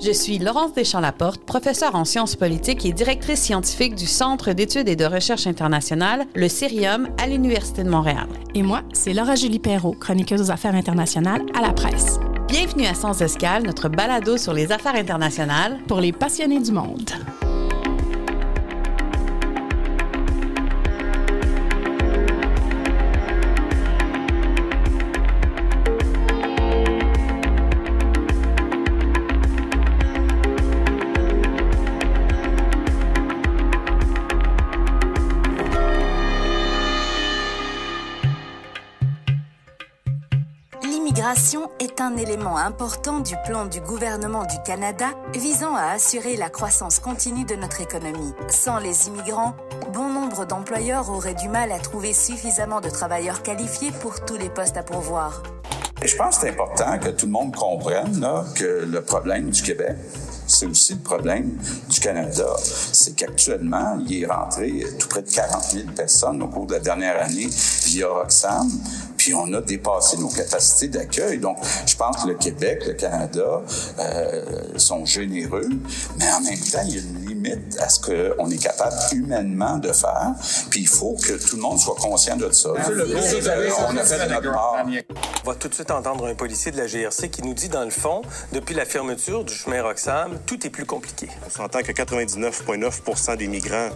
Je suis Laurence Deschamps-Laporte, professeure en sciences politiques et directrice scientifique du Centre d'études et de recherche internationales, le CERIUM, à l'Université de Montréal. Et moi, c'est Laura Julie Perrault, chroniqueuse aux affaires internationales à la presse. Bienvenue à Sans Escale, notre balado sur les affaires internationales pour les passionnés du monde. un élément important du plan du gouvernement du Canada visant à assurer la croissance continue de notre économie. Sans les immigrants, bon nombre d'employeurs auraient du mal à trouver suffisamment de travailleurs qualifiés pour tous les postes à pourvoir. Et je pense que c'est important que tout le monde comprenne que le problème du Québec, c'est aussi le problème du Canada. C'est qu'actuellement, il est rentré tout près de 40 000 personnes au cours de la dernière année via Roxane on a dépassé nos capacités d'accueil. Donc, je pense que le Québec, le Canada euh, sont généreux, mais en même temps, il y a une à ce qu'on est capable humainement de faire. Puis il faut que tout le monde soit conscient de ça. Euh, on a fait notre part. On va tout de suite entendre un policier de la GRC qui nous dit, dans le fond, depuis la fermeture du chemin Roxham, tout est plus compliqué. On s'entend que 99,9 des migrants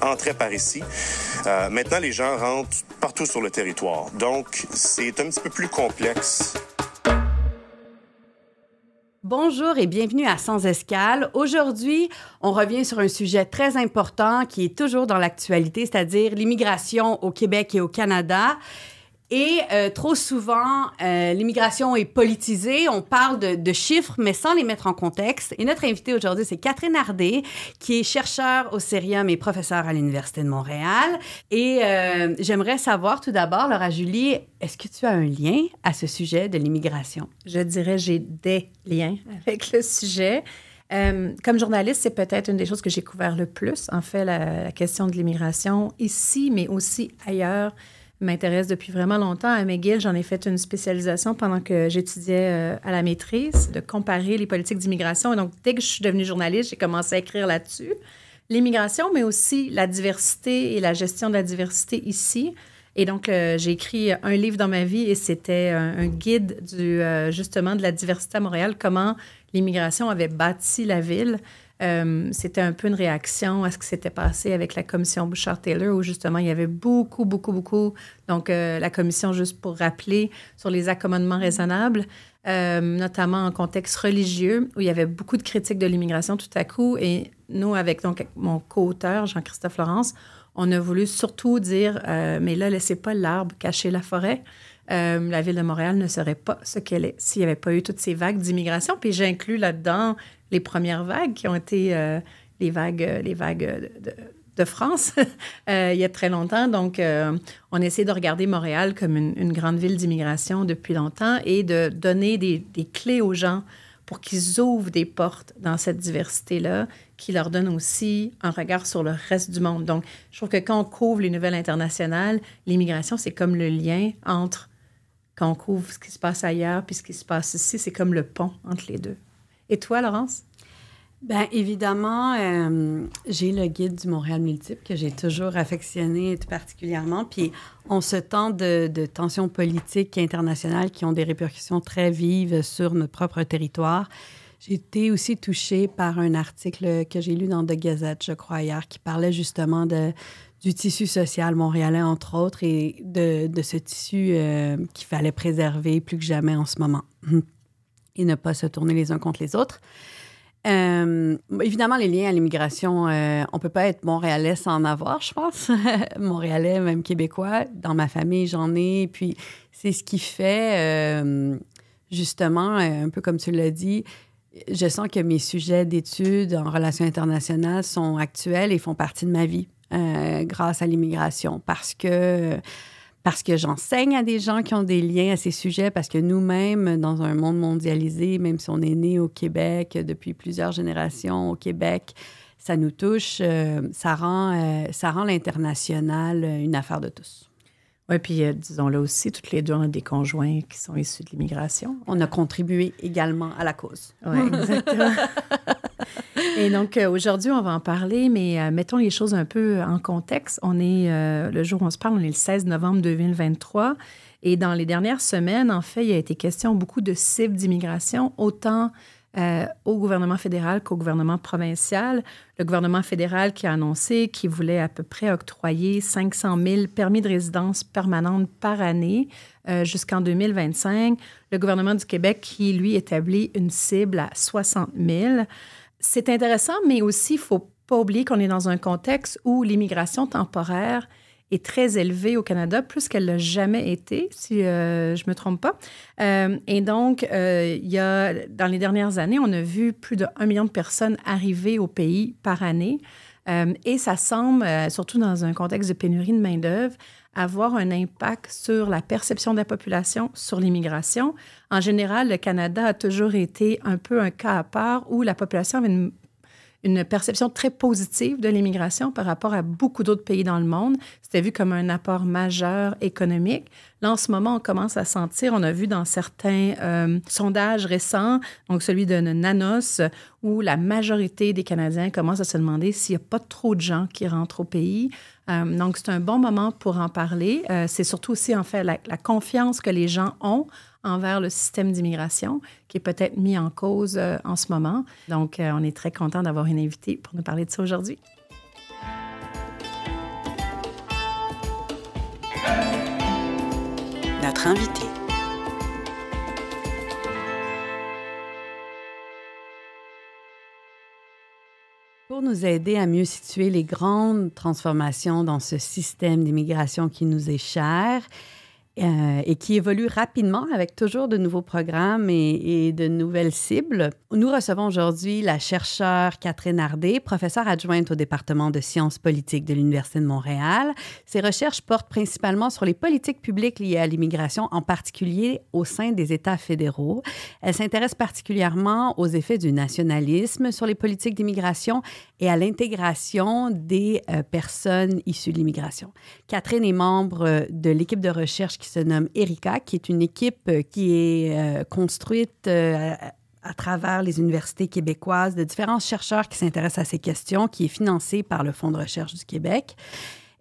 entraient par ici. Euh, maintenant, les gens rentrent partout sur le territoire. Donc, c'est un petit peu plus complexe. Bonjour et bienvenue à Sans Escale. Aujourd'hui, on revient sur un sujet très important qui est toujours dans l'actualité, c'est-à-dire l'immigration au Québec et au Canada. Et euh, trop souvent, euh, l'immigration est politisée. On parle de, chiffres, mais sans les mettre en contexte. Et notre invitée aujourd'hui, c'est Catherine Ardé, qui est chercheure au Cérium et professeure à l'Université de Montréal. Et euh, j'aimerais savoir tout d'abord, Laura Julie, est-ce que tu as un lien à ce sujet de l'immigration? Je dirais j'ai des liens avec le sujet. comme journaliste, c'est peut-être une des choses que j'ai couvert le plus, en fait, la question de l'immigration ici, mais aussi ailleurs m'intéresse depuis vraiment longtemps. À McGill, j'en ai fait une spécialisation pendant que j'étudiais euh, à la maîtrise, de comparer les politiques d'immigration. Et donc, dès que je suis devenue journaliste, j'ai commencé à écrire là-dessus. L'immigration, mais aussi la diversité et la gestion de la diversité ici. Et donc, euh, j'ai écrit un livre dans ma vie et c'était euh, un, guide du, justement de la diversité à Montréal, comment l'immigration avait bâti la ville. Euh, c'était un peu une réaction à ce qui s'était passé avec la commission Bouchard-Taylor, où justement, il y avait beaucoup, beaucoup, beaucoup. Donc, euh, la commission, juste pour rappeler, sur les accommodements raisonnables, euh, notamment en contexte religieux, où il y avait beaucoup de critiques de l'immigration tout à coup. Et nous, avec donc, mon co-auteur, Jean-Christophe Florence on a voulu surtout dire, mais là, laissez pas l'arbre cacher la forêt. Euh, la ville de Montréal ne serait pas ce qu'elle est s'il n'y avait pas eu toutes ces vagues d'immigration. Puis j'inclus là-dedans les premières vagues qui ont été euh, les vagues, euh, les vagues de, France il y a très longtemps. Donc, on essaie de regarder Montréal comme une, grande ville d'immigration depuis longtemps et de donner des, des clés aux gens pour qu'ils ouvrent des portes dans cette diversité-là, qui leur donne aussi un regard sur le reste du monde. Donc, je trouve que quand on couvre les nouvelles internationales, l'immigration, c'est comme le lien entre quand on couvre ce qui se passe ailleurs puis ce qui se passe ici, c'est comme le pont entre les deux. Et toi, Laurence? Bien, évidemment, euh, j'ai le guide du Montréal multiple que j'ai toujours affectionné tout particulièrement. Puis, on se tend de, de, tensions politiques internationales qui ont des répercussions très vives sur notre propre territoire. J'ai été aussi touchée par un article que j'ai lu dans The Gazette, je crois, hier, qui parlait justement de, du tissu social montréalais, entre autres, et de, de ce tissu euh, qu'il fallait préserver plus que jamais en ce moment hum. et ne pas se tourner les uns contre les autres. Euh, évidemment, les liens à l'immigration, euh, on ne peut pas être montréalais sans en avoir, je pense. montréalais, même québécois. Dans ma famille, j'en ai. Puis c'est ce qui fait, justement, un peu comme tu l'as dit, je sens que mes sujets d'études en relations internationales sont actuels et font partie de ma vie euh, grâce à l'immigration parce que j'enseigne à des gens qui ont des liens à ces sujets, parce que nous-mêmes, dans un monde mondialisé, même si on est né au Québec depuis plusieurs générations au Québec, ça nous touche, euh, euh, ça rend l'international une affaire de tous. Oui, puis euh, disons là aussi, toutes les deux, on a des conjoints qui sont issus de l'immigration. On a contribué également à la cause. Oui, exactement. Et donc, euh, aujourd'hui, on va en parler, mais euh, mettons les choses un peu en contexte. On est, le jour où on se parle, on est le 16 novembre 2023. Et dans les dernières semaines, en fait, il a été question beaucoup de cibles d'immigration, autant euh, au gouvernement fédéral qu'au gouvernement provincial. Le gouvernement fédéral qui a annoncé qu'il voulait à peu près octroyer 500 000 permis de résidence permanente par année euh, jusqu'en 2025. Le gouvernement du Québec qui, lui, établit une cible à 60 000. C'est intéressant, mais aussi, il ne faut pas oublier qu'on est dans un contexte où l'immigration temporaire est très élevée au Canada, plus qu'elle l'a jamais été, si je euh, je me trompe pas. Euh, et donc, euh, il y a, dans les dernières années, on a vu plus de 1 million de personnes arriver au pays par année. et ça semble, surtout dans un contexte de pénurie de main-d'œuvre, avoir un impact sur la perception de la population, sur l'immigration. En général, le Canada a toujours été un peu un cas à part où la population avait une une perception très positive de l'immigration par rapport à beaucoup d'autres pays dans le monde. C'était vu comme un apport majeur économique. Là, en ce moment, on commence à sentir, on a vu dans certains euh, sondages récents, donc celui de Nanos, où la majorité des Canadiens commencent à se demander s'il n'y a pas trop de gens qui rentrent au pays. Euh, donc, c'est un bon moment pour en parler. Euh, c'est surtout aussi, en fait, la confiance que les gens ont envers le système d'immigration qui est peut-être mis en cause euh, en ce moment. Donc, euh, on est très content d'avoir une invitée pour nous parler de ça aujourd'hui. Notre invitée. Pour nous aider à mieux situer les grandes transformations dans ce système d'immigration qui nous est cher, euh, et qui évolue rapidement avec toujours de nouveaux programmes et, de nouvelles cibles. Nous recevons aujourd'hui la chercheure Catherine Ardé, professeure adjointe au département de sciences politiques de l'Université de Montréal. Ses recherches portent principalement sur les politiques publiques liées à l'immigration, en particulier au sein des États fédéraux. Elle s'intéresse particulièrement aux effets du nationalisme sur les politiques d'immigration et à l'intégration des euh, personnes issues de l'immigration. Catherine est membre de l'équipe de recherche qui se nomme erika qui est une équipe euh, qui est euh, construite euh, à travers les universités québécoises de différents chercheurs qui s'intéressent à ces questions, qui est financée par le Fonds de recherche du Québec.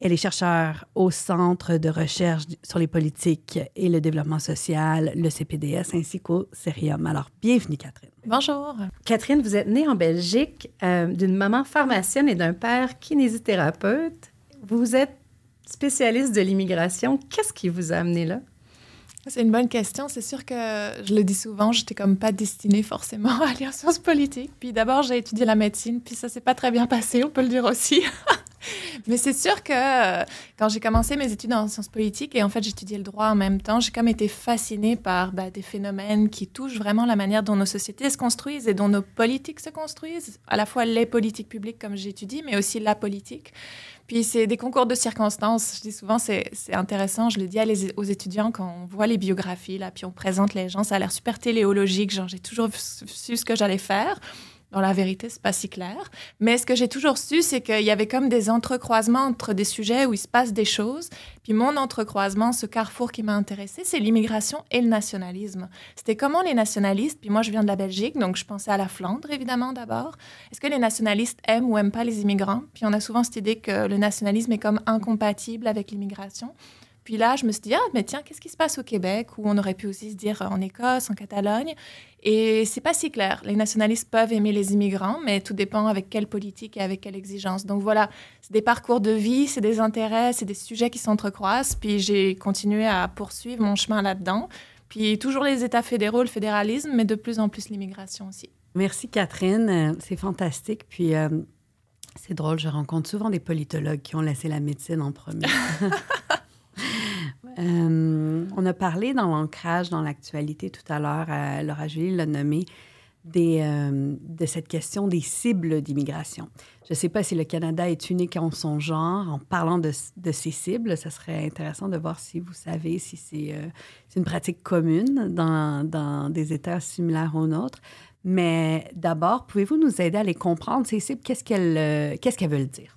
Elle est chercheure au Centre de recherche sur les politiques et le développement social, le CPDS, ainsi qu'au CERIUM. Alors, bienvenue, Catherine. Bonjour. Catherine, vous êtes née en Belgique d'une maman pharmacienne et d'un père kinésithérapeute. Vous êtes spécialiste de l'immigration, qu'est-ce qui vous a amené là? C'est une bonne question. C'est sûr que je le dis souvent, j'étais comme pas destinée forcément à aller en sciences politiques. Puis d'abord, j'ai étudié la médecine, puis ça s'est pas très bien passé, on peut le dire aussi. Mais c'est sûr que euh, quand j'ai commencé mes études en sciences politiques et en fait j'étudiais le droit en même temps, j'ai comme été fascinée par bah, des phénomènes qui touchent vraiment la manière dont nos sociétés se construisent et dont nos politiques se construisent, à la fois les politiques publiques comme j'étudie, mais aussi la politique. Puis c'est des concours de circonstances. Je dis souvent, c'est intéressant, je le dis aux étudiants quand on voit les biographies, là, puis on présente les gens, ça a l'air super téléologique, genre j'ai toujours su ce que j'allais faire. Dans la vérité, c'est pas si clair. Mais ce que j'ai toujours su, c'est qu'il y avait comme des entrecroisements entre des sujets où il se passe des choses. Puis mon entrecroisement, ce carrefour qui m'a intéressé, c'est l'immigration et le nationalisme. C'était comment les nationalistes, puis moi je viens de la Belgique, donc je pensais à la Flandre évidemment d'abord. Est-ce que les nationalistes aiment ou aiment pas les immigrants Puis on a souvent cette idée que le nationalisme est comme incompatible avec l'immigration. Puis là, je me suis dit, ah, mais tiens, qu'est-ce qui se passe au Québec Ou on aurait pu aussi se dire euh, en Écosse, en Catalogne. Et c'est pas si clair. Les nationalistes peuvent aimer les immigrants, mais tout dépend avec quelle politique et avec quelle exigence. Donc voilà, c'est des parcours de vie, c'est des intérêts, c'est des sujets qui s'entrecroisent. Puis j'ai continué à poursuivre mon chemin là-dedans. Puis toujours les États fédéraux, le fédéralisme, mais de plus en plus l'immigration aussi. Merci Catherine, euh, c'est fantastique. Puis euh, c'est drôle, je rencontre souvent des politologues qui ont laissé la médecine en premier. Euh, on a parlé dans l'ancrage, dans l'actualité tout à l'heure, euh, Laura Julie l'a nommé, euh, de cette question des cibles d'immigration. Je ne sais pas si le Canada est unique en son genre. En parlant de, ces cibles, ça serait intéressant de voir si vous savez si c'est une pratique commune dans, des États similaires aux nôtres. Mais d'abord, pouvez-vous nous aider à les comprendre, ces cibles? Qu'est-ce qu'elles veulent dire?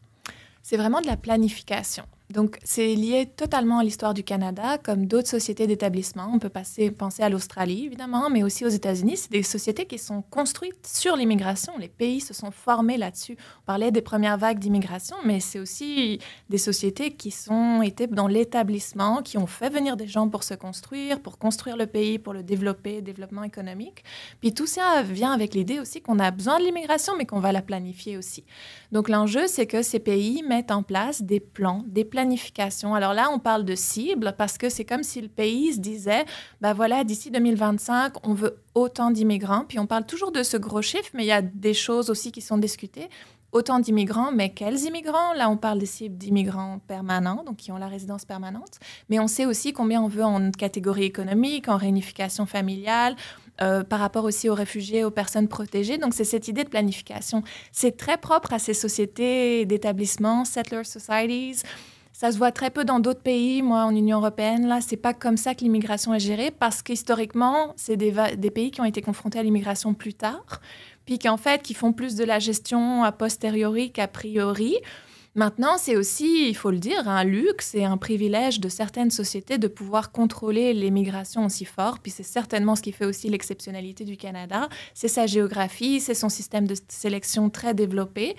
C'est vraiment de la planification. Donc, c'est lié totalement à l'histoire du Canada, comme d'autres sociétés d'établissement. On peut passer, penser à l'Australie, évidemment, mais aussi aux États-Unis. C'est des sociétés qui sont construites sur l'immigration. Les pays se sont formés là-dessus. On parlait des premières vagues d'immigration, mais c'est aussi des sociétés qui sont été dans l'établissement, qui ont fait venir des gens pour se construire, pour construire le pays, pour le développer, développement économique. Puis tout ça vient avec l'idée aussi qu'on a besoin de l'immigration, mais qu'on va la planifier aussi. Donc, l'enjeu, c'est que ces pays mettent en place des plans, des plans planification. Alors là, on parle de cible parce que c'est comme si le pays se disait, ben voilà, d'ici 2025, on veut autant d'immigrants. Puis on parle toujours de ce gros chiffre, mais il y a des choses aussi qui sont discutées. Autant d'immigrants, mais quels immigrants Là, on parle des cibles d'immigrants permanents, donc qui ont la résidence permanente. Mais on sait aussi combien on veut en catégorie économique, en réunification familiale, euh, par rapport aussi aux réfugiés, aux personnes protégées. Donc, c'est cette idée de planification. C'est très propre à ces sociétés d'établissement, settler societies, ça se voit très peu dans d'autres pays. Moi, en Union européenne, là, c'est pas comme ça que l'immigration est gérée parce qu'historiquement, c'est des, pays qui ont été confrontés à l'immigration plus tard, puis qu'en fait, qui font plus de la gestion a posteriori qu'a priori. Maintenant, c'est aussi, il faut le dire, un luxe et un privilège de certaines sociétés de pouvoir contrôler l'immigration aussi fort. Puis c'est certainement ce qui fait aussi l'exceptionnalité du Canada. C'est sa géographie, c'est son système de sélection très développé.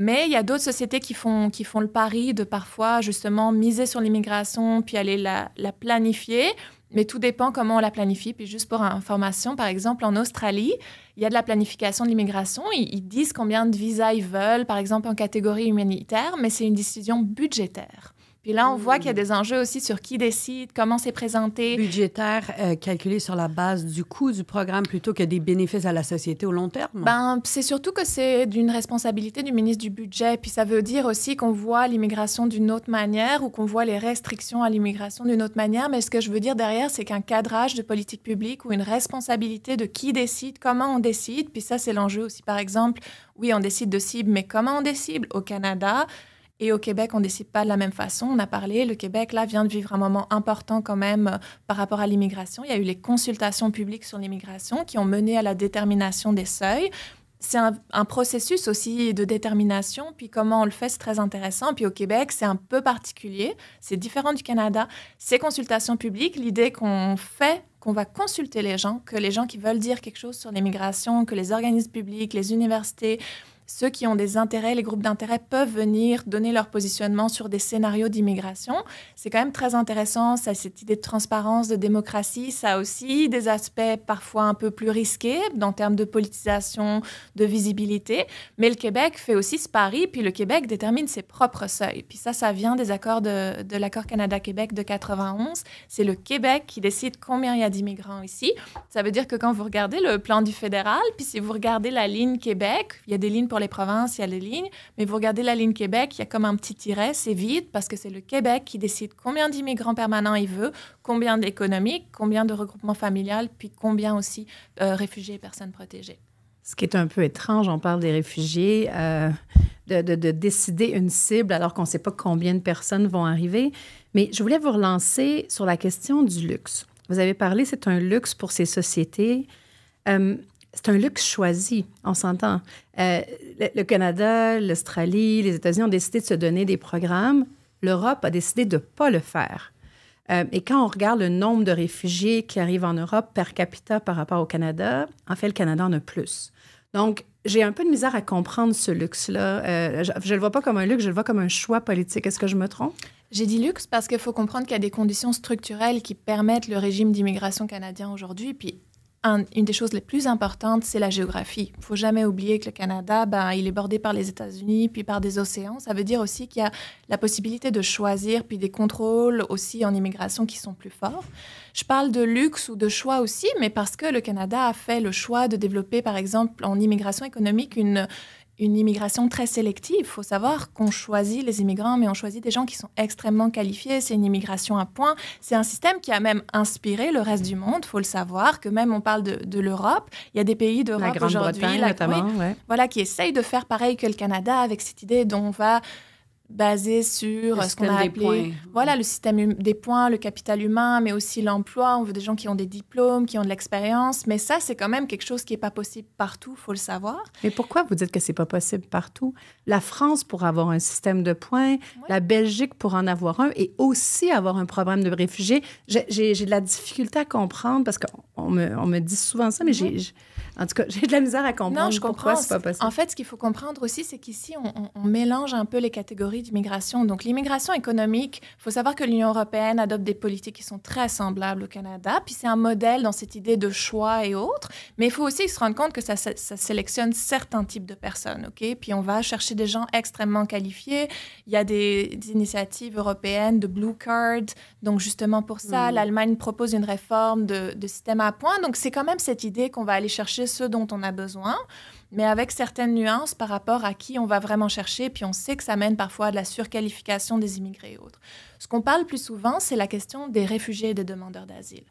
Mais il y a d'autres sociétés qui font, le pari de parfois justement miser sur l'immigration, puis aller la, planifier. Mais tout dépend comment on la planifie. Puis juste pour information, par exemple, en Australie, il y a de la planification de l'immigration. ils disent combien de visas ils veulent, par exemple en catégorie humanitaire, mais c'est une décision budgétaire. Puis là, on voit qu'il y a hmm. des enjeux aussi sur qui décide, comment c'est présenté. Budgétaire euh, calculé sur la base du coût du programme plutôt que des bénéfices à la société au long terme. Ben, c'est surtout que c'est d'une responsabilité du ministre du Budget. Puis ça veut dire aussi qu'on voit l'immigration d'une autre manière ou qu'on voit les restrictions à l'immigration d'une autre manière. Mais ce que je veux dire derrière, c'est qu'un cadrage de politique publique ou une responsabilité de qui décide, comment on décide. Puis ça, c'est l'enjeu aussi. Par exemple, oui, on décide de cible, mais comment on décide au Canada? Et au Québec, on ne décide pas de la même façon. On a parlé, le Québec, là, vient de vivre un moment important quand même euh, par rapport à l'immigration. Il y a eu les consultations publiques sur l'immigration qui ont mené à la détermination des seuils c'est un, processus aussi de détermination. Puis comment on le fait, c'est très intéressant. Puis au Québec, c'est un peu particulier. C'est différent du Canada. Ces consultations publiques, l'idée qu'on fait, qu'on va consulter les gens, que les gens qui veulent dire quelque chose sur l'immigration, que les organismes publics, les universités, ceux qui ont des intérêts, les groupes d'intérêts, peuvent venir donner leur positionnement sur des scénarios d'immigration. C'est quand même très intéressant, ça, cette idée de transparence, de démocratie, ça a aussi des aspects parfois un peu plus risqués en termes de politisation, de visibilité. Mais le Québec fait aussi ce pari, puis le Québec détermine ses propres seuils. Puis ça, ça vient des accords de, de l'accord Canada-Québec de 91. C'est le Québec qui décide combien il y a d'immigrants ici. Ça veut dire que quand vous regardez le plan du fédéral, puis si vous regardez la ligne Québec, il y a des lignes pour les provinces, il y a les lignes. Mais vous regardez la ligne Québec, il y a comme un petit tiret, c'est vide parce que c'est le Québec qui décide combien d'immigrants permanents il veut, combien d'économiques, combien de regroupements familial, puis combien aussi euh, réfugiés et personnes protégées. Ce qui est un peu étrange, on parle des réfugiés, euh, de, décider une cible alors qu'on ne sait pas combien de personnes vont arriver. Mais je voulais vous relancer sur la question du luxe. Vous avez parlé, c'est un luxe pour ces sociétés. Euh, c'est un luxe choisi, on s'entend. Euh, le, Canada, l'Australie, les États-Unis ont décidé de se donner des programmes. L'Europe a décidé de ne pas le faire. Euh, et quand on regarde le nombre de réfugiés qui arrivent en Europe per capita par rapport au Canada, en fait, le Canada en a plus. Donc, j'ai un peu de misère à comprendre ce luxe-là. Euh, je ne le vois pas comme un luxe, je le vois comme un choix politique. Est-ce que je me trompe? J'ai dit luxe parce qu'il faut comprendre qu'il y a des conditions structurelles qui permettent le régime d'immigration canadien aujourd'hui. Puis une des choses les plus importantes, c'est la géographie. Il faut jamais oublier que le Canada, ben, il est bordé par les États-Unis, puis par des océans. Ça veut dire aussi qu'il y a la possibilité de choisir, puis des contrôles aussi en immigration qui sont plus forts. Je parle de luxe ou de choix aussi, mais parce que le Canada a fait le choix de développer, par exemple, en immigration économique, une, une immigration très sélective. Il faut savoir qu'on choisit les immigrants, mais on choisit des gens qui sont extrêmement qualifiés. C'est une immigration à point. C'est un système qui a même inspiré le reste du monde, il faut le savoir, que même on parle de, l'Europe. Il y a des pays d'Europe aujourd'hui, la, notamment, voilà, qui essayent de faire pareil que le Canada avec cette idée dont on va basé sur ce qu'on a appelé, points. voilà, le système hum, des points, le capital humain, mais aussi l'emploi. On veut des gens qui ont des diplômes, qui ont de l'expérience. Mais ça, c'est quand même quelque chose qui n'est pas possible partout, faut le savoir. Mais pourquoi vous dites que c'est pas possible partout La France pour avoir un système de points, la Belgique pour en avoir un, et aussi avoir un programme de réfugiés. J'ai de la difficulté à comprendre parce qu'on me, on me dit souvent ça, mais j'ai en tout cas, j'ai de la misère à comprendre non, je pourquoi pas possible. En fait, ce qu'il faut comprendre aussi, c'est qu'ici, on, mélange un peu les catégories d'immigration. Donc, l'immigration économique, il faut savoir que l'Union européenne adopte des politiques qui sont très semblables au Canada, puis c'est un modèle dans cette idée de choix et autres. Mais il faut aussi se rendre compte que ça, sélectionne certains types de personnes, OK? Puis on va chercher des gens extrêmement qualifiés. Il y a des, initiatives européennes de Blue Card. Donc, justement pour ça, hmm. l'Allemagne propose une réforme de, de système à points. Donc, c'est quand même cette idée qu'on va aller chercher ce dont on a besoin, mais avec certaines nuances par rapport à qui on va vraiment chercher, puis on sait que ça mène parfois à de la surqualification des immigrés et autres. Ce qu'on parle plus souvent, c'est la question des réfugiés et des demandeurs d'asile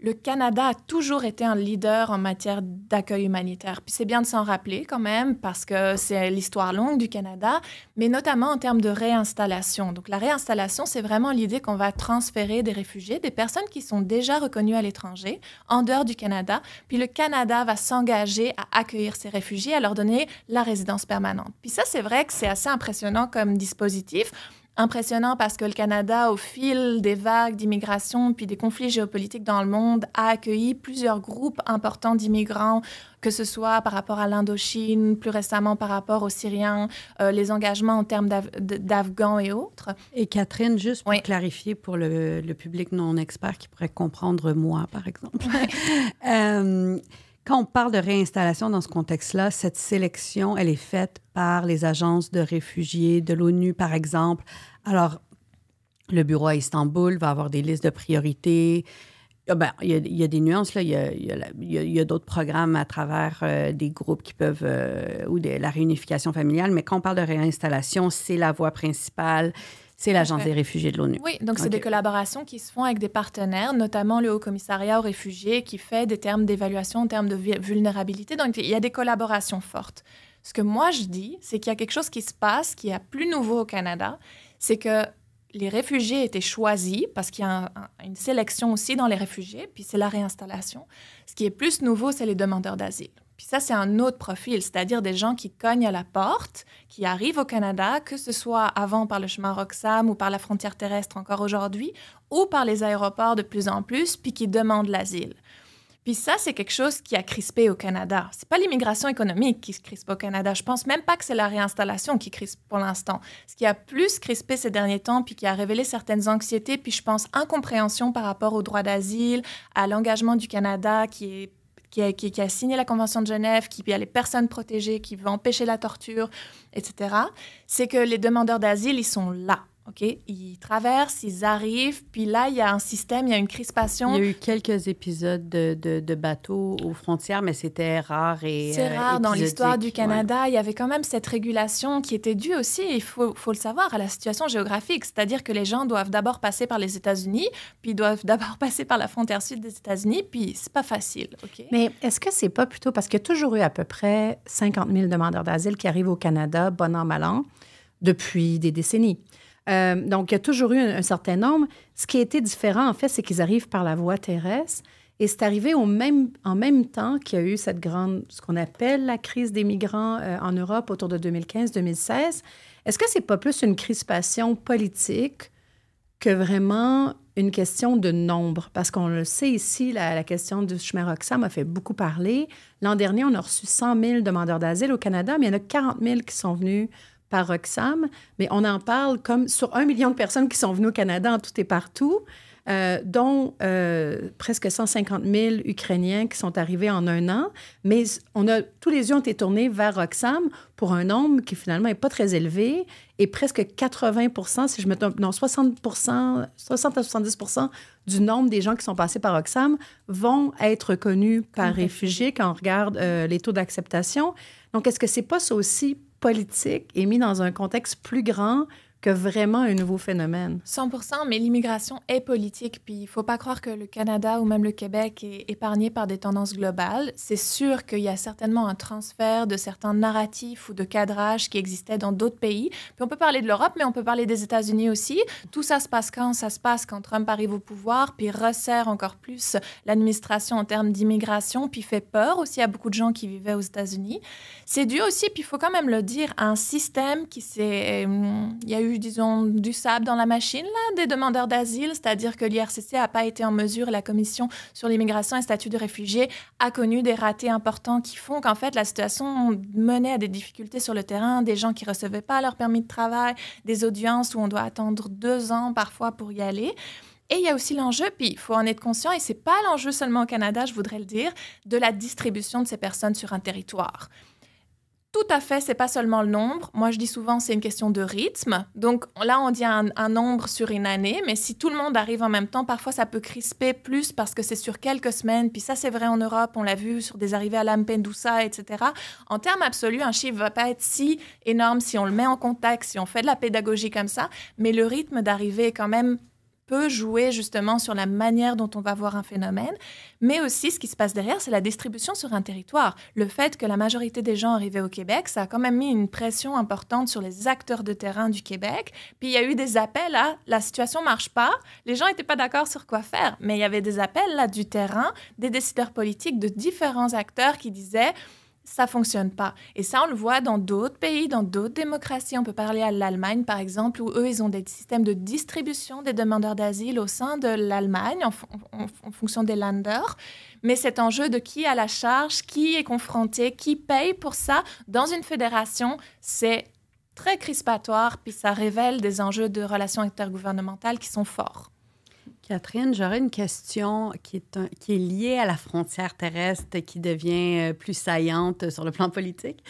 le Canada a toujours été un leader en matière d'accueil humanitaire. Puis c'est bien de s'en rappeler quand même parce que c'est l'histoire longue du Canada, mais notamment en termes de réinstallation. Donc la réinstallation, c'est vraiment l'idée qu'on va transférer des réfugiés, des personnes qui sont déjà reconnues à l'étranger, en dehors du Canada. Puis le Canada va s'engager à accueillir ces réfugiés, à leur donner la résidence permanente. Puis ça, c'est vrai que c'est assez impressionnant comme dispositif impressionnant parce que le Canada, au fil des vagues d'immigration puis des conflits géopolitiques dans le monde, a accueilli plusieurs groupes importants d'immigrants, que ce soit par rapport à l'Indochine, plus récemment par rapport aux Syriens, euh, les engagements en termes d'Afghans et autres. Et Catherine, juste pour clarifier pour le, public non expert qui pourrait comprendre moi, par exemple. Euh, quand on parle de réinstallation dans ce contexte-là, cette sélection, elle est faite par les agences de réfugiés de l'ONU, par exemple. Alors, le bureau à Istanbul va avoir des listes de priorités. Ah ben, il, y a, des nuances, là. il y a, d'autres programmes à travers euh, des groupes qui peuvent, euh, ou de la réunification familiale, mais quand on parle de réinstallation, c'est la voie principale c'est l'Agence des réfugiés de l'ONU. Oui, donc c'est des collaborations qui se font avec des partenaires, notamment le Haut Commissariat aux réfugiés qui fait des termes d'évaluation en termes de vulnérabilité. Donc il y a des collaborations fortes. Ce que moi je dis, c'est qu'il y a quelque chose qui se passe, qui est plus nouveau au Canada, c'est que les réfugiés étaient choisis parce qu'il y a une sélection aussi dans les réfugiés, puis c'est la réinstallation. Ce qui est plus nouveau, c'est les demandeurs d'asile. Puis ça, c'est un autre profil, c'est-à-dire des gens qui cognent à la porte, qui arrivent au Canada, que ce soit avant par le chemin Roxham ou par la frontière terrestre encore aujourd'hui, ou par les aéroports de plus en plus, puis qui demandent l'asile. Puis ça, c'est quelque chose qui a crispé au Canada. C'est pas l'immigration économique qui se crispe au Canada. Je pense même pas que c'est la réinstallation qui crispe pour l'instant. Ce qui a plus crispé ces derniers temps, puis qui a révélé certaines anxiétés, puis je pense incompréhension par rapport au droit d'asile, à l'engagement du Canada qui est qui a, signé la Convention de Genève, qui a les personnes protégées, qui veut empêcher la torture, etc., c'est que les demandeurs d'asile, ils sont là. OK? Ils traversent, ils arrivent, puis là, il y a un système, il y a une crispation. Il y a eu quelques épisodes de, bateaux aux frontières, mais c'était rare et. C'est euh, rare dans l'histoire du Canada. Il y avait quand même cette régulation qui était due aussi, il faut, le savoir, à la situation géographique. C'est-à-dire que les gens doivent d'abord passer par les États-Unis, puis doivent d'abord passer par la frontière sud des États-Unis, puis c'est pas facile. Mais est-ce que c'est pas plutôt parce qu'il y a toujours eu à peu près 50 000 demandeurs d'asile qui arrivent au Canada, bon an, mal an, depuis des décennies? Euh, donc, il y a toujours eu un, certain nombre. Ce qui a été différent, en fait, c'est qu'ils arrivent par la voie terrestre. Et c'est arrivé au même, en même temps qu'il y a eu cette grande, ce qu'on appelle la crise des migrants euh, en Europe autour de 2015-2016. Est-ce que c'est pas plus une crispation politique que vraiment une question de nombre? Parce qu'on le sait ici, la, question du chemin Roxham a fait beaucoup parler. L'an dernier, on a reçu 100 000 demandeurs d'asile au Canada, mais il y en a 40 000 qui sont venus par Roxham, mais on en parle comme sur un million de personnes qui sont venues au Canada en tout et partout, euh, dont euh, presque 150 000 Ukrainiens qui sont arrivés en un an. Mais on a, tous les yeux ont été tournés vers Roxham pour un nombre qui finalement n'est pas très élevé et presque 80 si je me trompe, non, 60 60 à 70 du nombre des gens qui sont passés par Oxfam vont être connus par réfugiés quand on regarde euh, les taux d'acceptation. Donc, est-ce que c'est pas ça aussi politique est mis dans un contexte plus grand que vraiment un nouveau phénomène. 100 mais l'immigration est politique. Puis il ne faut pas croire que le Canada ou même le Québec est épargné par des tendances globales. C'est sûr qu'il y a certainement un transfert de certains narratifs ou de cadrages qui existaient dans d'autres pays. Puis on peut parler de l'Europe, mais on peut parler des États-Unis aussi. Tout ça se passe quand Ça se passe quand Trump arrive au pouvoir, puis resserre encore plus l'administration en termes d'immigration, puis fait peur aussi à beaucoup de gens qui vivaient aux États-Unis. C'est dû aussi, puis il faut quand même le dire, à un système qui s'est... Euh, il y a eu disons, du sable dans la machine là, des demandeurs d'asile, c'est-à-dire que l'IRCC n'a pas été en mesure, la Commission sur l'immigration et statut de réfugié a connu des ratés importants qui font qu'en fait la situation menait à des difficultés sur le terrain, des gens qui ne recevaient pas leur permis de travail, des audiences où on doit attendre deux ans parfois pour y aller. Et il y a aussi l'enjeu, puis il faut en être conscient, et ce c'est pas l'enjeu seulement au Canada, je voudrais le dire, de la distribution de ces personnes sur un territoire. Tout à fait, c'est pas seulement le nombre. Moi, je dis souvent, c'est une question de rythme. Donc là, on dit un, nombre sur une année, mais si tout le monde arrive en même temps, parfois ça peut crisper plus parce que c'est sur quelques semaines. Puis ça, c'est vrai en Europe, on l'a vu sur des arrivées à Lampedusa, etc. En termes absolus, un chiffre va pas être si énorme si on le met en contact, si on fait de la pédagogie comme ça, mais le rythme d'arrivée est quand même peut jouer justement sur la manière dont on va voir un phénomène, mais aussi ce qui se passe derrière, c'est la distribution sur un territoire. Le fait que la majorité des gens arrivaient au Québec, ça a quand même mis une pression importante sur les acteurs de terrain du Québec. Puis il y a eu des appels à la situation marche pas, les gens n'étaient pas d'accord sur quoi faire, mais il y avait des appels là du terrain, des décideurs politiques de différents acteurs qui disaient ça fonctionne pas. Et ça, on le voit dans d'autres pays, dans d'autres démocraties. On peut parler à l'Allemagne, par exemple, où eux, ils ont des systèmes de distribution des demandeurs d'asile au sein de l'Allemagne, en, fonction des landers. Mais cet enjeu de qui a la charge, qui est confronté, qui paye pour ça, dans une fédération, c'est très crispatoire, puis ça révèle des enjeux de relations intergouvernementales qui sont forts. Catherine, j'aurais une question qui est, liée à la frontière terrestre qui devient euh, plus saillante sur le plan politique.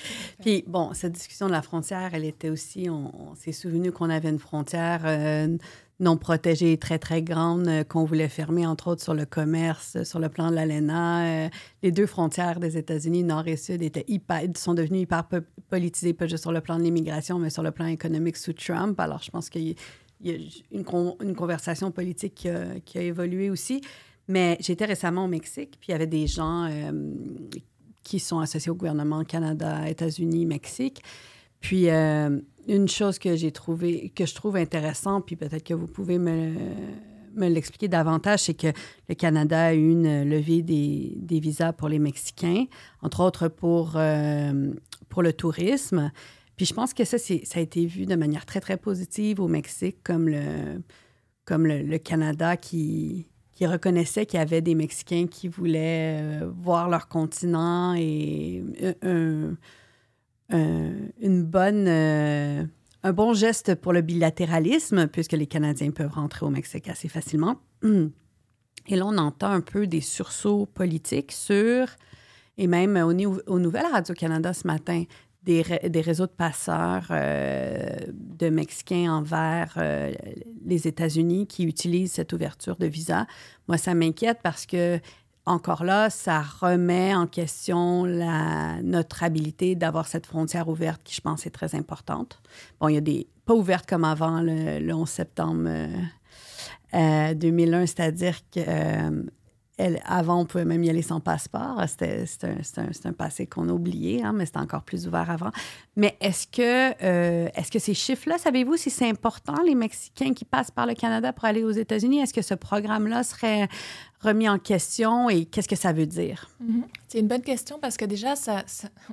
Puis bon, cette discussion de la frontière, elle était aussi, on, s'est souvenu qu'on avait une frontière euh, non protégée très, très grande euh, qu'on voulait fermer, entre autres sur le commerce, sur le plan de l'ALENA. les deux frontières des États-Unis, nord et sud, étaient hyper, sont devenues hyper politisées, pas juste sur le plan de l'immigration, mais sur le plan économique sous Trump. Alors je pense qu'il il y a une, une conversation politique qui a, évolué aussi. Mais j'étais récemment au Mexique, puis il y avait des gens euh, qui sont associés au gouvernement Canada, États-Unis, Mexique. Puis euh, une chose que j'ai trouvé, que je trouve intéressante, puis peut-être que vous pouvez me, l'expliquer davantage, c'est que le Canada a eu une levée des, des, visas pour les Mexicains, entre autres pour, euh, pour le tourisme. Puis je pense que ça, ça a été vu de manière très, très positive au Mexique, comme le, comme le, Canada qui, qui reconnaissait qu'il y avait des Mexicains qui voulaient euh, voir leur continent et euh, un, une bonne, euh, un bon geste pour le bilatéralisme, puisque les Canadiens peuvent rentrer au Mexique assez facilement. Et là, on entend un peu des sursauts politiques sur et même au, au Nouvelle Radio-Canada ce matin, des, réseaux de passeurs euh, de Mexicains envers euh, les États-Unis qui utilisent cette ouverture de visa. Moi, ça m'inquiète parce que encore là, ça remet en question notre habilité d'avoir cette frontière ouverte qui, je pense, est très importante. Bon, il y a des... pas ouverte comme avant le, 11 septembre 2001, euh, c'est-à-dire que avant, on pouvait même y aller sans passeport. C'était, un, passé qu'on a oublié, hein, mais c'était encore plus ouvert avant. Mais est-ce que, euh, est-ce que ces chiffres-là, savez-vous si c'est important, les Mexicains qui passent par le Canada pour aller aux États-Unis? Est-ce que ce programme-là serait remis en question et qu'est-ce que ça veut dire? Mm-hmm. C'est une bonne question parce que déjà, ça,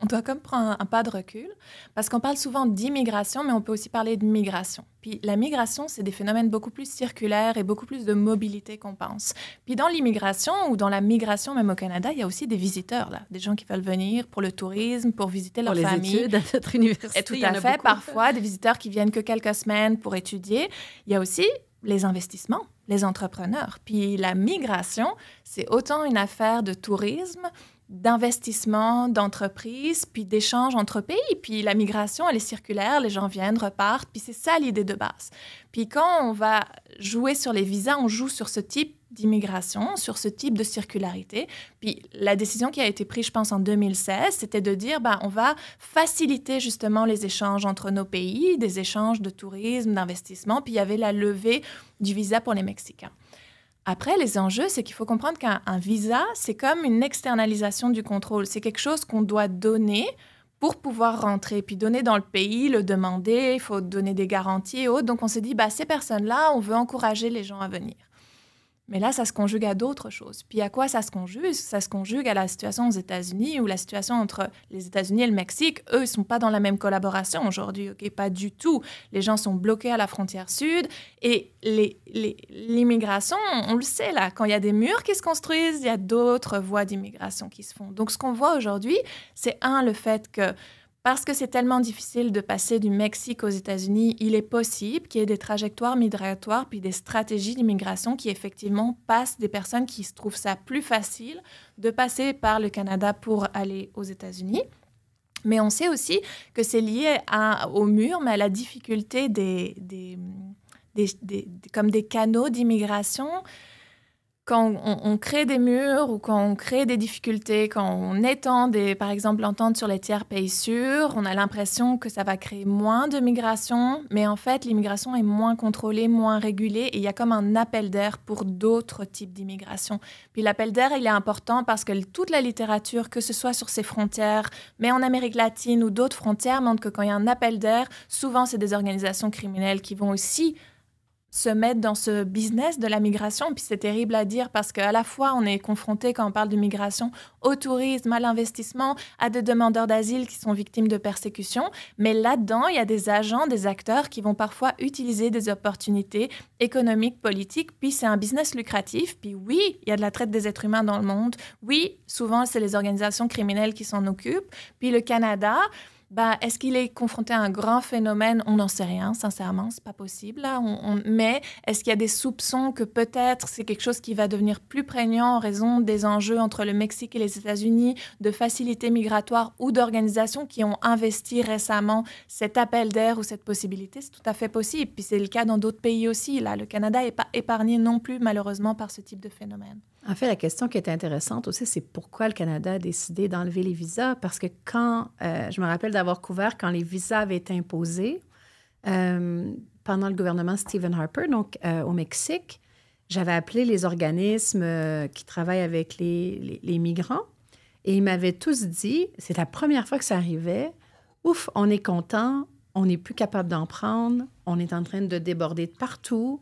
on doit comme prendre un, pas de recul parce qu'on parle souvent d'immigration, mais on peut aussi parler de migration. Puis la migration, c'est des phénomènes beaucoup plus circulaires et beaucoup plus de mobilité qu'on pense. Puis dans l'immigration ou dans la migration, même au Canada, il y a aussi des visiteurs, là, des gens qui veulent venir pour le tourisme, pour visiter pour leur les Études à notre université. Et tout à fait, parfois, des visiteurs qui viennent que quelques semaines pour étudier. Il y a aussi les investissements les entrepreneurs. Puis la migration, c'est autant une affaire de tourisme d'investissement, d'entreprise, puis d'échanges entre pays. Puis la migration, elle est circulaire, les gens viennent, repartent, puis c'est ça l'idée de base. Puis quand on va jouer sur les visas, on joue sur ce type d'immigration, sur ce type de circularité. Puis la décision qui a été prise, je pense, en 2016, c'était de dire, bah on va faciliter justement les échanges entre nos pays, des échanges de tourisme, d'investissement. Puis il y avait la levée du visa pour les Mexicains. Après, les enjeux, c'est qu'il faut comprendre qu'un visa, c'est comme une externalisation du contrôle. C'est quelque chose qu'on doit donner pour pouvoir rentrer, puis donner dans le pays, le demander, il faut donner des garanties et autres. Donc on s'est dit, bah, ces personnes-là, on veut encourager les gens à venir. Mais là, ça se conjugue à d'autres choses. Puis à quoi ça se conjugue Ça se conjugue à la situation aux États-Unis ou la situation entre les États-Unis et le Mexique. Eux, ils sont pas dans la même collaboration aujourd'hui, ok Pas du tout. Les gens sont bloqués à la frontière sud et l'immigration, on le sait là, quand il y a des murs qui se construisent, il y a d'autres voies d'immigration qui se font. Donc ce qu'on voit aujourd'hui, c'est un, le fait que parce que c'est tellement difficile de passer du Mexique aux États-Unis, il est possible qu'il y ait des trajectoires migratoires puis des stratégies d'immigration qui effectivement passent des personnes qui se trouvent ça plus facile de passer par le Canada pour aller aux États-Unis. Mais on sait aussi que c'est lié au mur, mais à la difficulté comme des canaux d'immigration quand on, crée des murs ou quand on crée des difficultés, quand on étend par exemple l'entente sur les tiers pays sûrs, on a l'impression que ça va créer moins de migration, mais en fait l'immigration est moins contrôlée, moins régulée, et il y a comme un appel d'air pour d'autres types d'immigration. Puis l'appel d'air, il est important parce que toute la littérature, que ce soit sur ces frontières, mais en Amérique latine ou d'autres frontières, montre que quand il y a un appel d'air, souvent c'est des organisations criminelles qui vont aussi se mettre dans ce business de la migration. Puis c'est terrible à dire parce qu'à la fois, on est confronté, quand on parle de migration, au tourisme, à l'investissement, à des demandeurs d'asile qui sont victimes de persécutions. Mais là-dedans, il y a des agents, des acteurs qui vont parfois utiliser des opportunités économiques, politiques. Puis c'est un business lucratif. Puis oui, il y a de la traite des êtres humains dans le monde. Oui, souvent, c'est les organisations criminelles qui s'en occupent. Puis le Canada, bah, est-ce qu'il est confronté à un grand phénomène On n'en sait rien, sincèrement, c'est pas possible. Mais est-ce qu'il y a des soupçons que peut-être c'est quelque chose qui va devenir plus prégnant en raison des enjeux entre le Mexique et les États-Unis, de facilité migratoire ou d'organisations qui ont investi récemment cet appel d'air ou cette possibilité C'est tout à fait possible. Puis c'est le cas dans d'autres pays aussi. Là, le Canada n'est pas épargné non plus, malheureusement, par ce type de phénomène. En fait, la question qui est intéressante aussi, c'est pourquoi le Canada a décidé d'enlever les visas. Parce que quand, euh, je me rappelle d'avoir couvert quand les visas avaient été imposés euh, pendant le gouvernement Stephen Harper, donc euh, au Mexique, j'avais appelé les organismes qui travaillent avec les, les migrants et ils m'avaient tous dit, c'est la première fois que ça arrivait, ouf, on est content, on n'est plus capable d'en prendre, on est en train de déborder de partout.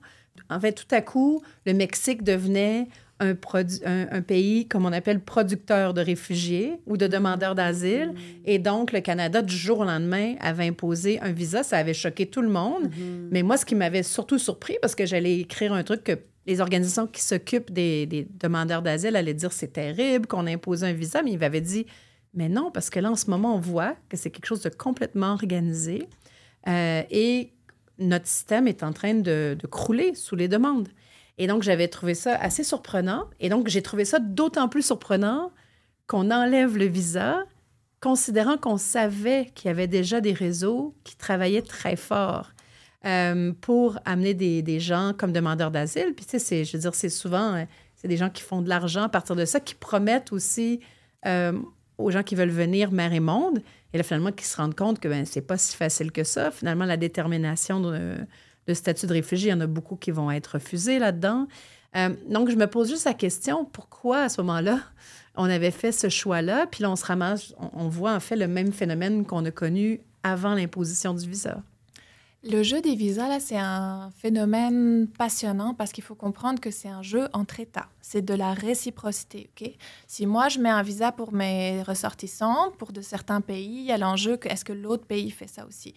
En fait, tout à coup, le Mexique devenait un, pays, comme on appelle, producteur de réfugiés ou de demandeurs d'asile. Mm-hmm. Et donc, le Canada, du jour au lendemain, avait imposé un visa. Ça avait choqué tout le monde. Mm-hmm. Mais moi, ce qui m'avait surtout surpris, parce que j'allais écrire un truc que les organisations qui s'occupent des, demandeurs d'asile allaient dire c'est terrible qu'on impose un visa, mais ils m'avaient dit mais non, parce que là, en ce moment, on voit que c'est quelque chose de complètement organisé euh, et notre système est en train de crouler sous les demandes. Et donc, j'avais trouvé ça assez surprenant. Et donc, j'ai trouvé ça d'autant plus surprenant qu'on enlève le visa, considérant qu'on savait qu'il y avait déjà des réseaux qui travaillaient très fort euh, pour amener des, gens comme demandeurs d'asile. Puis, tu sais, je veux dire, c'est souvent, euh, c'est des gens qui font de l'argent à partir de ça, qui promettent aussi euh, aux gens qui veulent venir mer et monde. Et là, finalement, qui se rendent compte que ben, c'est pas si facile que ça. Finalement, la détermination de le statut de réfugié. Il y en a beaucoup qui vont être refusés là-dedans. Euh, donc, je me pose juste la question, pourquoi à ce moment-là, on avait fait ce choix-là? Puis là, on se ramasse, on, voit en fait le même phénomène qu'on a connu avant l'imposition du visa. Le jeu des visas, là, c'est un phénomène passionnant parce qu'il faut comprendre que c'est un jeu entre États. C'est de la réciprocité, OK? Si moi, je mets un visa pour mes ressortissants, pour de certains pays, il y a l'enjeu que est-ce que l'autre pays fait ça aussi?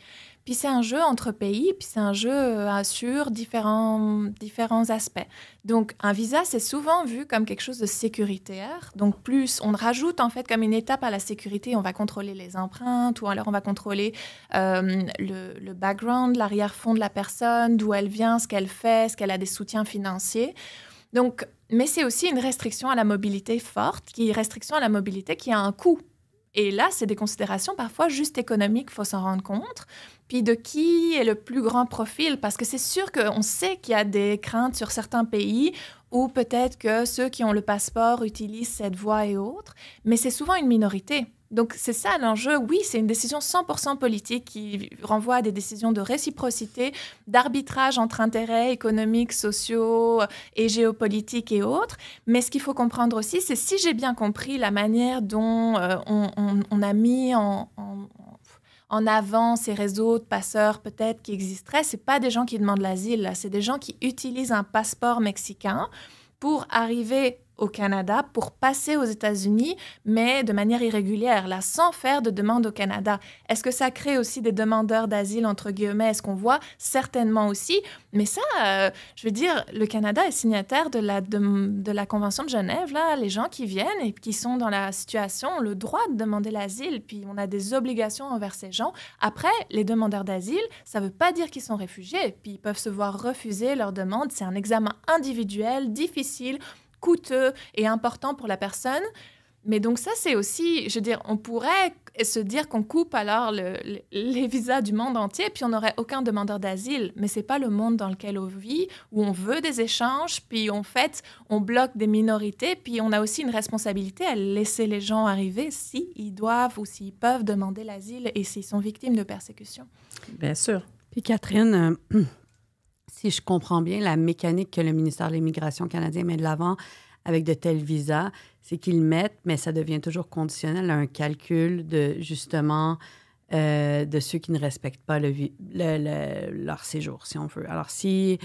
Puis c'est un jeu entre pays, puis c'est un jeu euh, sur différents, différents aspects. Donc un visa, c'est souvent vu comme quelque chose de sécuritaire. Donc plus on rajoute en fait comme une étape à la sécurité, on va contrôler les empreintes, ou alors on va contrôler euh, le, le, background, l'arrière-fond de la personne, d'où elle vient, ce qu'elle fait, ce qu'elle a des soutiens financiers. Donc, mais c'est aussi une restriction à la mobilité forte, qui est une restriction à la mobilité qui a un coût et là, c'est des considérations parfois juste économiques, faut s'en rendre compte. Puis de qui est le plus grand profil, parce que c'est sûr qu'on sait qu'il y a des craintes sur certains pays ou peut-être que ceux qui ont le passeport utilisent cette voie et autres, mais c'est souvent une minorité. Donc c'est ça l'enjeu. Oui, c'est une décision 100% politique qui renvoie à des décisions de réciprocité, d'arbitrage entre intérêts économiques, sociaux euh, et géopolitiques et autres. Mais ce qu'il faut comprendre aussi, c'est si j'ai bien compris la manière dont euh, on, a mis en, en avant ces réseaux de passeurs peut-être qui existeraient, c'est pas des gens qui demandent l'asile, c'est des gens qui utilisent un passeport mexicain pour arriver au Canada pour passer aux États-Unis, mais de manière irrégulière, là, sans faire de demande au Canada. Est-ce que ça crée aussi des demandeurs d'asile, entre guillemets Est-ce qu'on voit Certainement aussi. Mais ça, euh, je veux dire, le Canada est signataire de la, la Convention de Genève. Là, les gens qui viennent et qui sont dans la situation ont le droit de demander l'asile, puis on a des obligations envers ces gens. Après, les demandeurs d'asile, ça ne veut pas dire qu'ils sont réfugiés, puis ils peuvent se voir refuser leur demande. C'est un examen individuel, difficile coûteux et important pour la personne. Mais donc ça, c'est aussi, je veux dire, on pourrait se dire qu'on coupe alors les visas du monde entier, puis on n'aurait aucun demandeur d'asile. Mais c'est pas le monde dans lequel on vit, où on veut des échanges, puis en fait, on bloque des minorités, puis on a aussi une responsabilité à laisser les gens arriver s'ils doivent ou s'ils peuvent demander l'asile et s'ils sont victimes de persécutions. Bien sûr. Puis Catherine, euh, si je comprends bien la mécanique que le ministère de l'Immigration canadien met de l'avant avec de tels visas, c'est qu'ils mettent, mais ça devient toujours conditionnel un calcul de justement euh, de ceux qui ne respectent pas le, leur séjour, si on veut. Alors si,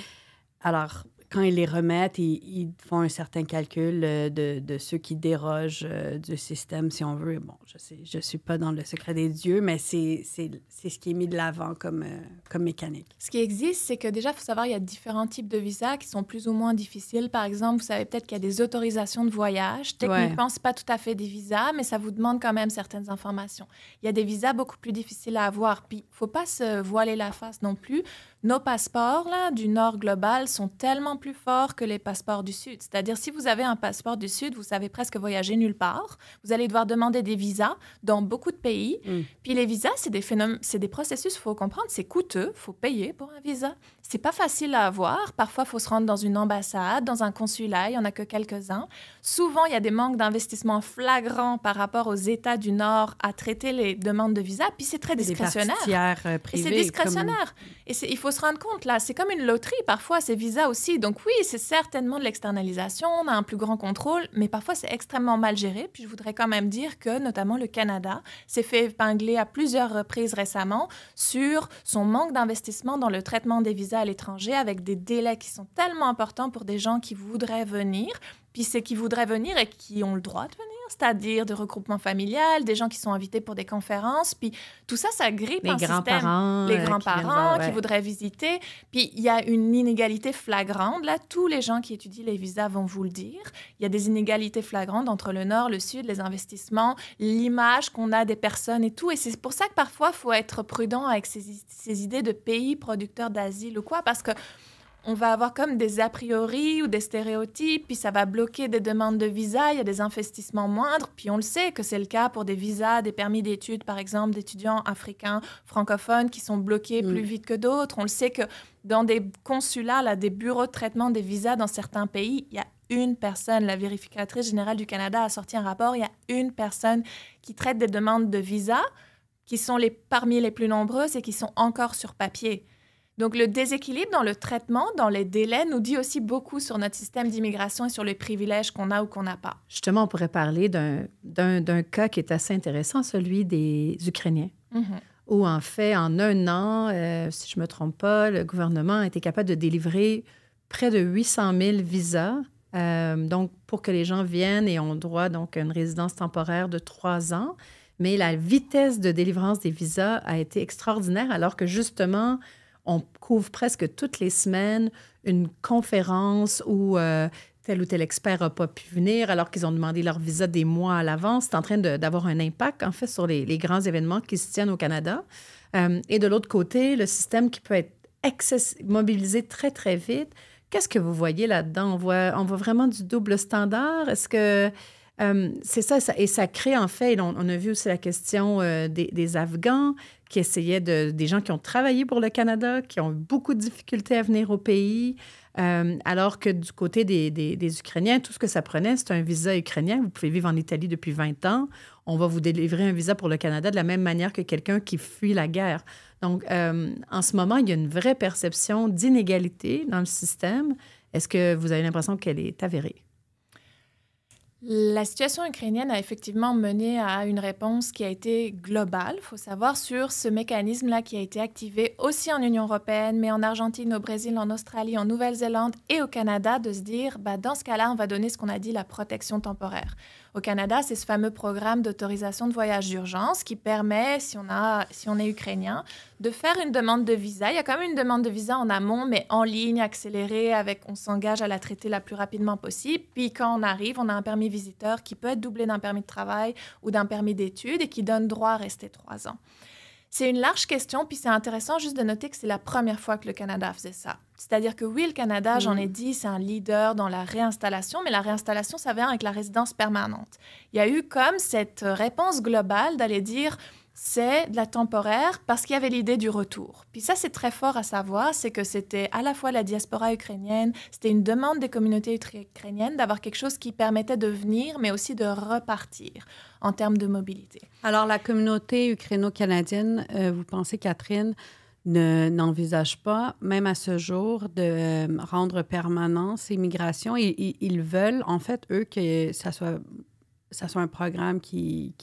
alors quand ils les remettent, ils, ils font un certain calcul euh, de, ceux qui dérogent euh, du système, si on veut. Bon, je ne je suis pas dans le secret des dieux, mais c'est ce qui est mis de l'avant comme, euh, comme mécanique. Ce qui existe, c'est que déjà, il faut savoir, il y a différents types de visas qui sont plus ou moins difficiles. Par exemple, vous savez peut-être qu'il y a des autorisations de voyage. Techniquement, ouais. pas tout à fait des visas, mais ça vous demande quand même certaines informations. Il y a des visas beaucoup plus difficiles à avoir. Puis, faut pas se voiler la face non plus nos passeports du nord global sont tellement plus forts que les passeports du sud. C'est-à-dire, si vous avez un passeport du sud, vous savez presque voyager nulle part. Vous allez devoir demander des visas dans beaucoup de pays. Mm. Puis les visas, c'est des, c'est des processus, il faut comprendre, c'est coûteux, il faut payer pour un visa c'est pas facile à avoir. Parfois, il faut se rendre dans une ambassade, dans un consulat. Il y en a que quelques-uns. Souvent, il y a des manques d'investissement flagrants par rapport aux États du Nord à traiter les demandes de visa. Puis c'est très euh, discrétionnaire. et c'est discrétionnaire. Et il faut se rendre compte là. C'est comme une loterie parfois ces visas aussi. Donc oui, c'est certainement de l'externalisation. On a un plus grand contrôle, mais parfois c'est extrêmement mal géré. Puis je voudrais quand même dire que notamment le Canada s'est fait épingler à plusieurs reprises récemment sur son manque d'investissement dans le traitement des visas à l'étranger avec des délais qui sont tellement importants pour des gens qui voudraient venir, puis c'est qui voudraient venir et qui ont le droit de venir c'est-à-dire de regroupement familial, des gens qui sont invités pour des conférences, puis tout ça, ça grippe les grands-parents, Les euh, grands-parents qui, voudraient visiter, puis il y a une inégalité flagrante. Là, tous les gens qui étudient les visas vont vous le dire. Il y a des inégalités flagrantes entre le nord, le sud, les investissements, l'image qu'on a des personnes et tout. Et c'est pour ça que parfois, il faut être prudent avec ces idées de pays producteurs d'asile ou quoi, parce que on va avoir comme des a priori ou des stéréotypes, puis ça va bloquer des demandes de visa, il y a des investissements moindres, puis on le sait que c'est le cas pour des visas, des permis d'études, par exemple, d'étudiants africains, francophones, qui sont bloqués plus mm. vite que d'autres. On le sait que dans des consulats, là, des bureaux de traitement des visas dans certains pays, il y a une personne, la vérificatrice générale du Canada a sorti un rapport, il y a une personne qui traite des demandes de visa qui sont parmi les plus nombreuses et qui sont encore sur papier. Donc le déséquilibre dans le traitement, dans les délais, nous dit aussi beaucoup sur notre système d'immigration et sur les privilèges qu'on a ou qu'on n'a pas. Justement, on pourrait parler d'un cas qui est assez intéressant, celui des Ukrainiens. Mhm. Où en fait, en un an, euh, si je ne me trompe pas, le gouvernement a été capable de délivrer près de 800 000 visas, euh, donc pour que les gens viennent et ont droit donc à une résidence temporaire de trois ans. Mais la vitesse de délivrance des visas a été extraordinaire, alors que justement, on couvre presque toutes les semaines une conférence où euh, tel ou tel expert n'a pas pu venir alors qu'ils ont demandé leur visa des mois à l'avance. C'est en train d'avoir un impact, en fait, sur les, grands événements qui se tiennent au Canada. Euh, et de l'autre côté, le système qui peut être mobilisé très, très vite. Qu'est-ce que vous voyez là-dedans? On voit, on voit vraiment du double standard. Est-ce que euh, c'est ça, et ça crée en fait, on, on a vu aussi la question euh, des, Afghans qui essayaient de, des gens qui ont travaillé pour le Canada, qui ont eu beaucoup de difficultés à venir au pays, euh, alors que du côté des, des, Ukrainiens, tout ce que ça prenait, c'est un visa ukrainien. Vous pouvez vivre en Italie depuis 20 ans. On va vous délivrer un visa pour le Canada de la même manière que quelqu'un qui fuit la guerre. Donc, en ce moment, il y a une vraie perception d'inégalité dans le système. Est-ce que vous avez l'impression qu'elle est avérée? La situation ukrainienne a effectivement mené à une réponse qui a été globale, il faut savoir, sur ce mécanisme-là qui a été activé aussi en Union européenne, mais en Argentine, au Brésil, en Australie, en Nouvelle-Zélande et au Canada, de se dire, bah, dans ce cas-là, on va donner ce qu'on a dit, la protection temporaire au Canada, c'est ce fameux programme d'autorisation de voyage d'urgence qui permet, si on, si on est ukrainien, de faire une demande de visa. Il y a quand même une demande de visa en amont, mais en ligne, accélérée, avec on s'engage à la traiter la plus rapidement possible. Puis quand on arrive, on a un permis visiteur qui peut être doublé d'un permis de travail ou d'un permis d'études et qui donne droit à rester trois ans. C'est une large question, puis c'est intéressant juste de noter que c'est la première fois que le Canada faisait ça. C'est-à-dire que oui, le Canada, j'en ai mm. dit, c'est un leader dans la réinstallation, mais la réinstallation, ça vient avec la résidence permanente. Il y a eu comme cette euh, réponse globale d'aller dire c'est de la temporaire parce qu'il y avait l'idée du retour. Puis ça, c'est très fort à savoir, c'est que c'était à la fois la diaspora ukrainienne, c'était une demande des communautés ukrainiennes d'avoir quelque chose qui permettait de venir, mais aussi de repartir en termes de mobilité. Alors, la communauté ukraino-canadienne, euh, vous pensez, Catherine, n'envisage pas, même à ce jour, de euh, rendre permanent ces migrations. Ils, veulent, en fait, eux, que ça soit, ça soit un programme qui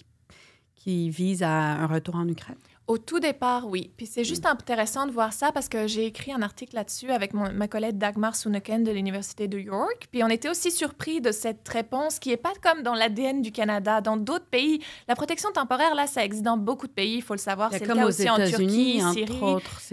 qui vise à un retour en Ukraine? Au tout départ, oui. Puis c'est juste mm. intéressant de voir ça parce que j'ai écrit un article là-dessus avec ma collègue Dagmar Souneken de l'Université de York. Puis on était aussi surpris de cette réponse qui n'est pas comme dans l'ADN du Canada, dans d'autres pays. La protection temporaire, là, ça existe dans beaucoup de pays, il faut le savoir. C'est le cas aussi en Turquie, en Syrie,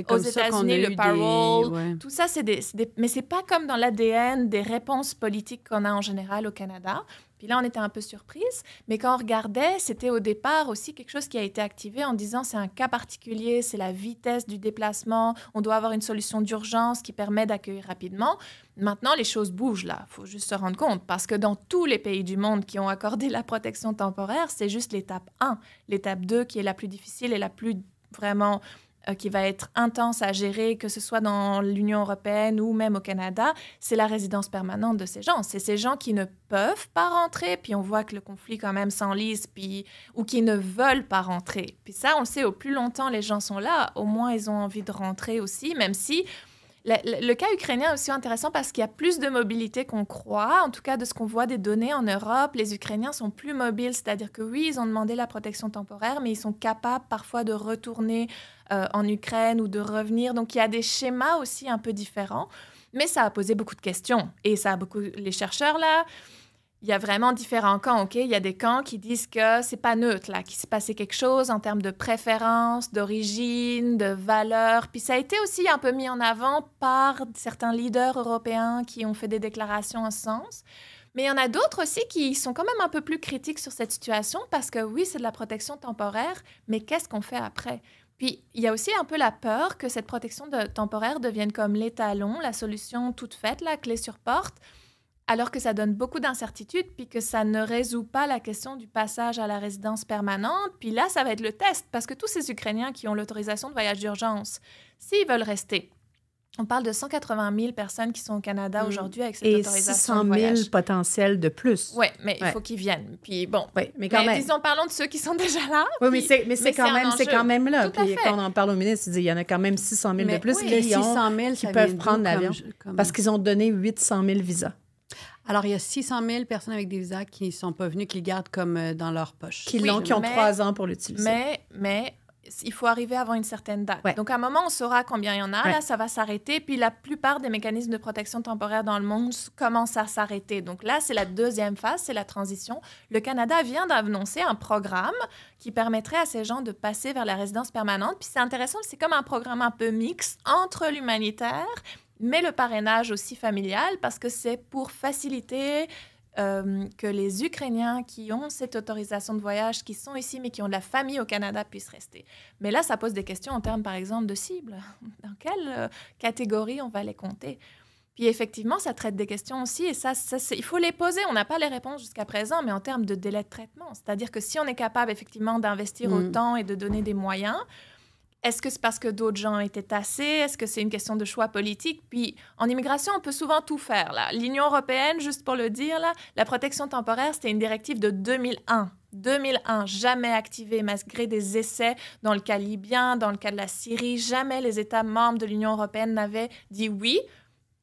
Comme aux États-Unis, le parole. Tout ça, c'est des... Mais c'est pas comme dans l'ADN des réponses politiques qu'on a en général au Canada là, on était un peu surprise, mais quand on regardait, c'était au départ aussi quelque chose qui a été activé en disant c'est un cas particulier, c'est la vitesse du déplacement, on doit avoir une solution d'urgence qui permet d'accueillir rapidement. Maintenant, les choses bougent là, il faut juste se rendre compte, parce que dans tous les pays du monde qui ont accordé la protection temporaire, c'est juste l'étape 1, l'étape 2 qui est la plus difficile et la plus vraiment euh, qui va être intense à gérer, que ce soit dans l'Union européenne ou même au Canada, c'est la résidence permanente de ces gens. C'est ces gens qui ne peuvent pas rentrer, puis on voit que le conflit quand même s'enlise, puis ou qui ne veulent pas rentrer. Puis ça, on le sait, au plus longtemps les gens sont là, au moins ils ont envie de rentrer aussi, même si le, le, cas ukrainien est aussi intéressant parce qu'il y a plus de mobilité qu'on croit, en tout cas de ce qu'on voit des données en Europe. Les Ukrainiens sont plus mobiles, c'est-à-dire que oui, ils ont demandé la protection temporaire, mais ils sont capables parfois de retourner euh, en Ukraine ou de revenir. Donc il y a des schémas aussi un peu différents, mais ça a posé beaucoup de questions. Et ça a beaucoup. Les chercheurs là, il y a vraiment différents camps. Ok, il y a des camps qui disent que c'est pas neutre là, qu'il s'est passé quelque chose en termes de préférence, d'origine, de valeur. Puis ça a été aussi un peu mis en avant par certains leaders européens qui ont fait des déclarations en ce sens. Mais il y en a d'autres aussi qui sont quand même un peu plus critiques sur cette situation parce que oui, c'est de la protection temporaire, mais qu'est-ce qu'on fait après puis, il y a aussi un peu la peur que cette protection temporaire devienne comme l'étalon, la solution toute faite, la clé sur porte, alors que ça donne beaucoup d'incertitudes, puis que ça ne résout pas la question du passage à la résidence permanente. Puis là, ça va être le test, parce que tous ces Ukrainiens qui ont l'autorisation de voyage d'urgence, s'ils veulent rester, on parle de 180 000 personnes qui sont au Canada mm. aujourd'hui avec cette Et 600 000 de potentiels de plus. Oui, mais il faut qu'ils viennent. Puis bon, mais quand même. Disons, parlons de ceux qui sont déjà là. Oui, mais c'est quand, même, quand même là. puis quand on en parle au ministre, il dit il y en a quand même 600 000 de plus qui, qui peuvent prendre l'avion parce qu'ils ont donné 800 000 visas. Alors, il y a 600 000 personnes avec des visas qui ne sont pas venues, qui les gardent comme euh, dans leur poche. Qui qui ont trois ans pour l'utiliser. Mais, mais il faut arriver avant une certaine date. Donc, à un moment, on saura combien il y en a. Là, ça va s'arrêter. Puis, la plupart des mécanismes de protection temporaire dans le monde commencent à s'arrêter. Donc, là, c'est la deuxième phase, c'est la transition. Le Canada vient d'annoncer un programme qui permettrait à ces gens de passer vers la résidence permanente. Puis, c'est intéressant, c'est comme un programme un peu mixte entre l'humanitaire mais le parrainage aussi familial parce que c'est pour faciliter euh, que les Ukrainiens qui ont cette autorisation de voyage, qui sont ici mais qui ont de la famille au Canada, puissent rester. Mais là, ça pose des questions en termes, par exemple, de cibles. Dans quelle euh, catégorie on va les compter puis effectivement, ça traite des questions aussi, et ça, il faut les poser. On n'a pas les réponses jusqu'à présent, mais en termes de délai de traitement, c'est-à-dire que si on est capable effectivement d'investir mm. autant et de donner des moyens, est-ce que c'est parce que d'autres gens étaient tassés? Est-ce que c'est une question de choix politique? Puis en immigration, on peut souvent tout faire. L'Union européenne, juste pour le dire, là, la protection temporaire, c'était une directive de 2001. 2001, jamais activée malgré des essais dans le cas libyen, dans le cas de la Syrie. Jamais les États membres de l'Union européenne n'avaient dit oui.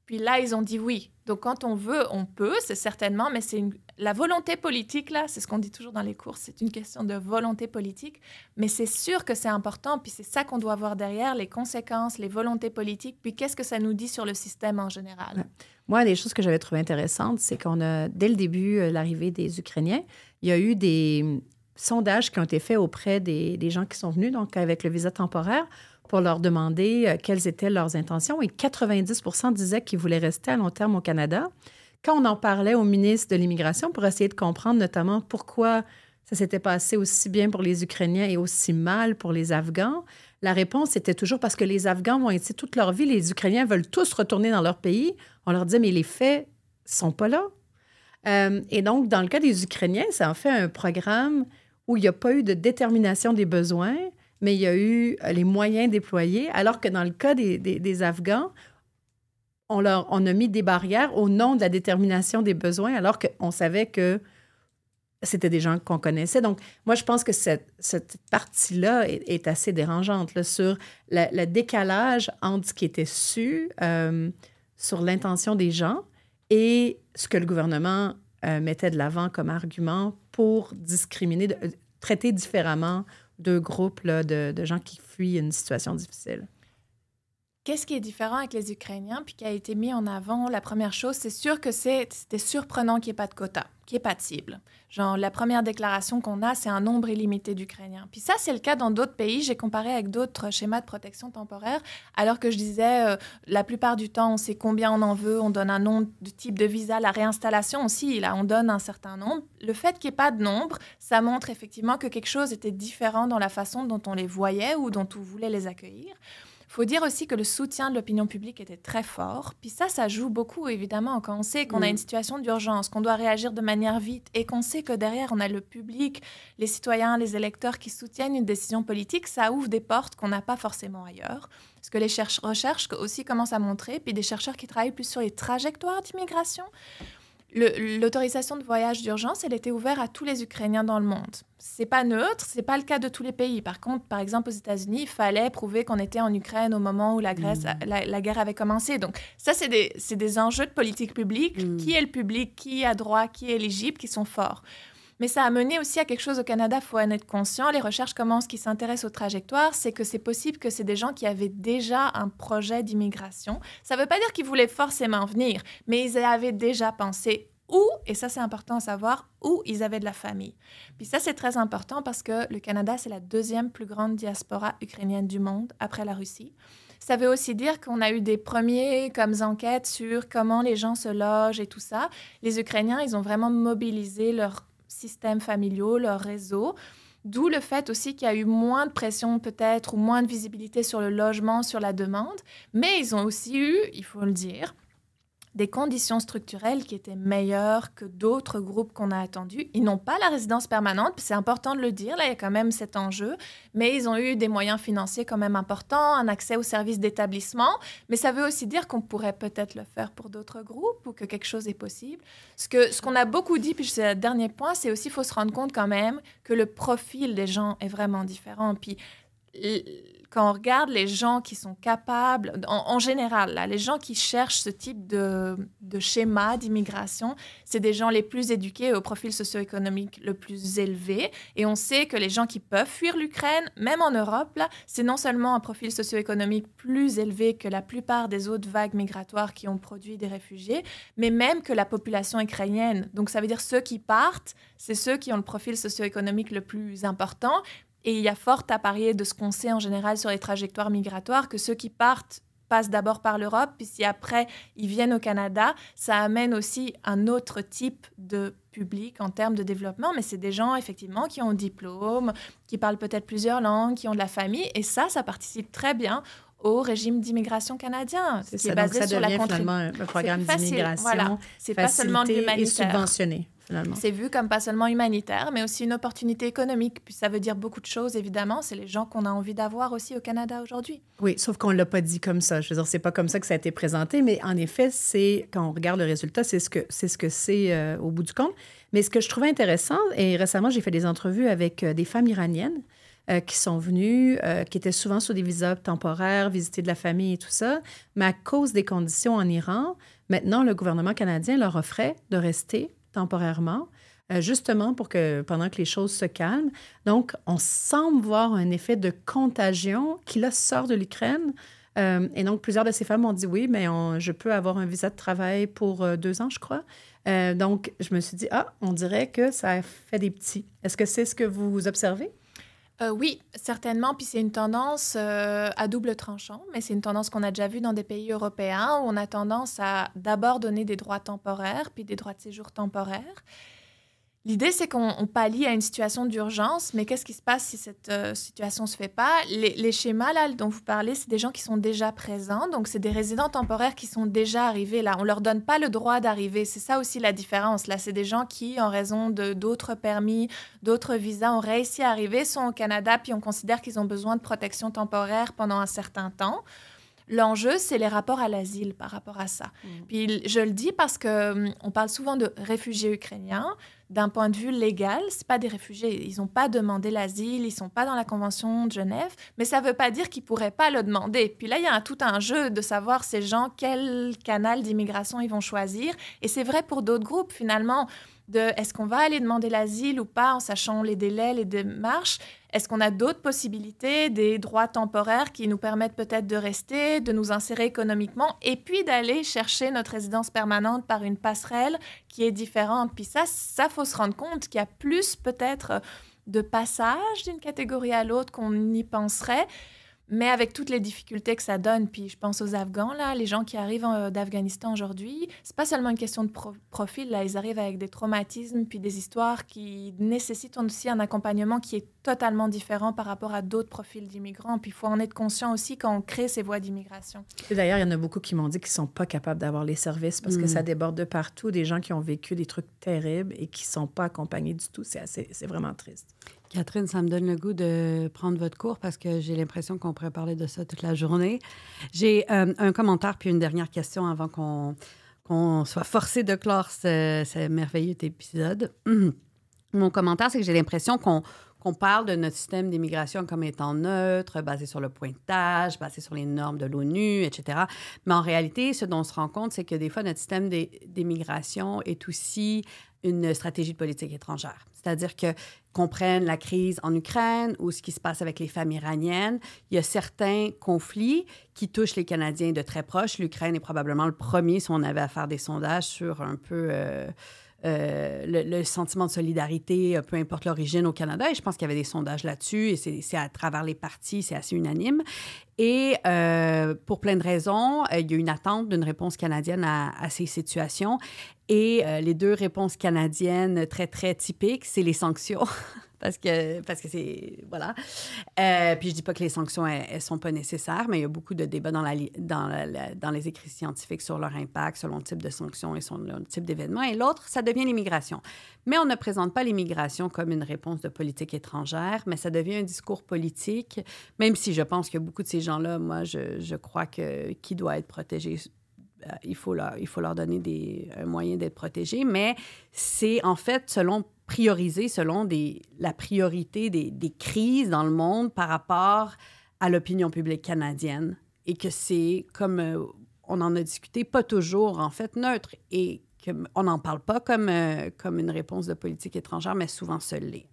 Puis là, ils ont dit oui. Donc quand on veut, on peut, c'est certainement, mais c'est la volonté politique, là, c'est ce qu'on dit toujours dans les cours, c'est une question de volonté politique, mais c'est sûr que c'est important, puis c'est ça qu'on doit voir derrière, les conséquences, les volontés politiques, puis qu'est-ce que ça nous dit sur le système en général. Moi, des choses que j'avais trouvées intéressantes, c'est qu'on a, dès le début, euh, l'arrivée des Ukrainiens, il y a eu des hum, sondages qui ont été faits auprès des gens qui sont venus, donc avec le visa temporaire pour leur demander euh, quelles étaient leurs intentions et 90 disaient qu'ils voulaient rester à long terme au Canada. Quand on en parlait au ministre de l'Immigration pour essayer de comprendre notamment pourquoi ça s'était passé aussi bien pour les Ukrainiens et aussi mal pour les Afghans, la réponse était toujours parce que les Afghans vont être ici toute leur vie, les Ukrainiens veulent tous retourner dans leur pays. On leur dit, mais les faits sont pas là. Euh, et donc, dans le cas des Ukrainiens, ça en fait un programme où il n'y a pas eu de détermination des besoins, mais il y a eu euh, les moyens déployés, alors que dans le cas des, des, Afghans, on, leur, on a mis des barrières au nom de la détermination des besoins, alors qu'on savait que c'était des gens qu'on connaissait. Donc, moi, je pense que cette, cette partie-là est, assez dérangeante sur le décalage entre ce qui était su euh, sur l'intention des gens et ce que le gouvernement euh, mettait de l'avant comme argument pour discriminer, traiter différemment deux groupes de, gens qui fuient une situation difficile. Qu'est-ce qui est différent avec les Ukrainiens puis qui a été mis en avant? La première chose, c'est sûr que c'est surprenant qu'il n'y ait pas de quota qui est cible. Genre, la première déclaration qu'on a, c'est un nombre illimité d'Ukrainiens. Puis ça, c'est le cas dans d'autres pays. J'ai comparé avec d'autres schémas de protection temporaire, alors que je disais, euh, la plupart du temps, on sait combien on en veut, on donne un nombre de type de visa, la réinstallation aussi, là, on donne un certain nombre. Le fait qu'il n'y ait pas de nombre, ça montre effectivement que quelque chose était différent dans la façon dont on les voyait ou dont on voulait les accueillir faut dire aussi que le soutien de l'opinion publique était très fort. Puis ça, ça joue beaucoup, évidemment, quand on sait qu'on a mm. une situation d'urgence, qu'on doit réagir de manière vite et qu'on sait que derrière, on a le public, les citoyens, les électeurs qui soutiennent une décision politique. Ça ouvre des portes qu'on n'a pas forcément ailleurs. Ce que les recherches aussi commencent à montrer, puis des chercheurs qui travaillent plus sur les trajectoires d'immigration. L'autorisation de voyage d'urgence, elle était ouverte à tous les Ukrainiens dans le monde. C'est pas neutre, c'est pas le cas de tous les pays. Par contre, par exemple, aux États-Unis, il fallait prouver qu'on était en Ukraine au moment où la, mm. guerre avait commencé. Donc, ça, c'est des, enjeux de politique publique. Mm. Qui est le public Qui a droit Qui est éligible Qui sont forts mais ça a mené aussi à quelque chose au Canada, il faut en être conscient. Les recherches commencent qui s'intéressent aux trajectoires, c'est que c'est possible que c'est des gens qui avaient déjà un projet d'immigration. Ça ne veut pas dire qu'ils voulaient forcément venir, mais ils avaient déjà pensé où, et ça c'est important à savoir, où ils avaient de la famille. Puis ça c'est très important parce que le Canada c'est la deuxième plus grande diaspora ukrainienne du monde après la Russie. Ça veut aussi dire qu'on a eu des premiers comme enquêtes sur comment les gens se logent et tout ça. Les Ukrainiens, ils ont vraiment mobilisé leur systèmes familiaux, leurs réseaux. D'où le fait aussi qu'il y a eu moins de pression peut-être ou moins de visibilité sur le logement, sur la demande. Mais ils ont aussi eu, il faut le dire, des conditions structurelles qui étaient meilleures que d'autres groupes qu'on a attendus. Ils n'ont pas la résidence permanente, c'est important de le dire, là, il y a quand même cet enjeu, mais ils ont eu des moyens financiers quand même importants, un accès aux services d'établissement, mais ça veut aussi dire qu'on pourrait peut-être le faire pour d'autres groupes ou que quelque chose est possible. Ce qu'on ce qu'on a beaucoup dit, puis c'est le dernier point, c'est aussi qu'il faut se rendre compte quand même que le profil des gens est vraiment différent. Puis quand on regarde les gens qui sont capables, en, général, les gens qui cherchent ce type de, schéma d'immigration, c'est des gens les plus éduqués au profil socio-économique le plus élevé. Et on sait que les gens qui peuvent fuir l'Ukraine, même en Europe, c'est non seulement un profil socio-économique plus élevé que la plupart des autres vagues migratoires qui ont produit des réfugiés, mais même que la population ukrainienne. Donc ça veut dire ceux qui partent, c'est ceux qui ont le profil socio-économique le plus important, et il y a fort à parier de ce qu'on sait en général sur les trajectoires migratoires que ceux qui partent passent d'abord par l'Europe, puis si après ils viennent au Canada, ça amène aussi un autre type de public en termes de développement, mais c'est des gens effectivement qui ont un diplôme, qui parlent peut-être plusieurs langues, qui ont de la famille, et ça, ça participe très bien au régime d'immigration canadien, c'est est basé sur la contribution. un programme d'immigration c'est pas seulement et subventionné. C'est vu comme pas seulement humanitaire, mais aussi une opportunité économique. Puis ça veut dire beaucoup de choses, évidemment. C'est les gens qu'on a envie d'avoir aussi au Canada aujourd'hui. Oui, sauf qu'on ne l'a pas dit comme ça. Je veux dire, c'est pas comme ça que ça a été présenté, mais en effet, c'est quand on regarde le résultat, c'est ce que c'est ce que c'est euh, au bout du compte. Mais ce que je trouvais intéressant, et récemment, j'ai fait des entrevues avec euh, des femmes iraniennes euh, qui sont venues, qui étaient souvent sous des visas temporaires, visiter de la famille et tout ça. Mais à cause des conditions en Iran, maintenant, le gouvernement canadien leur offrait de rester temporairement, euh, justement pour que pendant que les choses se calment. Donc, on semble voir un effet de contagion qui là sort de l'Ukraine. Euh, et donc, plusieurs de ces femmes ont dit oui, mais je peux avoir un visa de travail pour euh, deux ans, je crois. donc, je me suis dit, ah, on dirait que ça fait des petits. Est-ce que c'est ce que vous observez? Euh, oui, certainement. Puis c'est une tendance euh, à double tranchant, mais c'est une tendance qu'on a déjà vue dans des pays européens où on a tendance à d'abord donner des droits temporaires, puis des droits de séjour temporaires. L'idée, c'est qu'on pallie à une situation d'urgence, mais qu'est-ce qui se passe si cette euh, situation ne se fait pas les, schémas dont vous parlez, c'est des gens qui sont déjà présents, donc c'est des résidents temporaires qui sont déjà arrivés là. On ne leur donne pas le droit d'arriver, c'est ça aussi la différence. Là, c'est des gens qui, en raison d'autres permis, d'autres visas, ont réussi à arriver, sont au Canada, puis on considère qu'ils ont besoin de protection temporaire pendant un certain temps. L'enjeu, c'est les rapports à l'asile par rapport à ça. Mmh. Puis je le dis parce qu'on hum, parle souvent de réfugiés ukrainiens d'un point de vue légal, ce pas des réfugiés. Ils n'ont pas demandé l'asile, ils ne sont pas dans la Convention de Genève, mais ça ne veut pas dire qu'ils ne pourraient pas le demander. Puis là, il y a tout un jeu de savoir ces gens, quel canal d'immigration ils vont choisir. Et c'est vrai pour d'autres groupes, finalement est-ce qu'on va aller demander l'asile ou pas en sachant les délais, les démarches Est-ce qu'on a d'autres possibilités, des droits temporaires qui nous permettent peut-être de rester, de nous insérer économiquement et puis d'aller chercher notre résidence permanente par une passerelle qui est différente Puis ça, ça faut se rendre compte qu'il y a plus peut-être de passages d'une catégorie à l'autre qu'on n'y penserait. Mais avec toutes les difficultés que ça donne, puis je pense aux Afghans, là, les gens qui arrivent euh, d'Afghanistan aujourd'hui, c'est pas seulement une question de profil, là, ils arrivent avec des traumatismes, puis des histoires qui nécessitent aussi un accompagnement qui est totalement différent par rapport à d'autres profils d'immigrants. Puis il faut en être conscient aussi quand on crée ces voies d'immigration. D'ailleurs, il y en a beaucoup qui m'ont dit qu'ils sont pas capables d'avoir les services parce que mm. ça déborde de partout, des gens qui ont vécu des trucs terribles et qui sont pas accompagnés du tout. C'est vraiment triste. Catherine, ça me donne le goût de prendre votre cours parce que j'ai l'impression qu'on pourrait parler de ça toute la journée. J'ai euh, un commentaire puis une dernière question avant qu'on soit forcé de clore ce, merveilleux épisode. Mon commentaire, c'est que j'ai l'impression qu'on qu'on parle de notre système d'immigration comme étant neutre, basé sur le pointage, basé sur les normes de l'ONU, etc. Mais en réalité, ce dont on se rend compte, c'est que des fois, notre système d'immigration est aussi une stratégie de politique étrangère. C'est-à-dire que qu'on prenne la crise en Ukraine ou ce qui se passe avec les femmes iraniennes, il y a certains conflits qui touchent les Canadiens de très proche. L'Ukraine est probablement le premier si on avait à faire des sondages sur un peu... Euh, euh, le, sentiment de solidarité, euh, peu importe l'origine au Canada. Et je pense qu'il y avait des sondages là-dessus, et c'est à travers les partis, c'est assez unanime. Et euh, pour plein de raisons, il y a une attente d'une réponse canadienne à ces situations. Et euh, les deux réponses canadiennes très, très typiques, c'est les sanctions. parce que parce que c'est voilà. Euh, puis je dis pas que les sanctions elles, sont pas nécessaires, mais il y a beaucoup de débats dans la dans dans les écrits scientifiques sur leur impact selon le type de sanctions et selon le type d'événement. Et l'autre, ça devient l'immigration. Mais on ne présente pas l'immigration comme une réponse de politique étrangère, mais ça devient un discours politique. Même si je pense que beaucoup de ces gens-là, moi, je, je crois que qui doit être protégé euh, il faut, leur, il faut leur donner des, un moyen d'être protégés, mais c'est en fait selon prioriser selon des, la priorité des, crises dans le monde par rapport à l'opinion publique canadienne et que c'est, comme euh, on en a discuté, pas toujours en fait neutre et qu'on n'en parle pas comme, euh, comme une réponse de politique étrangère, mais souvent se l'est.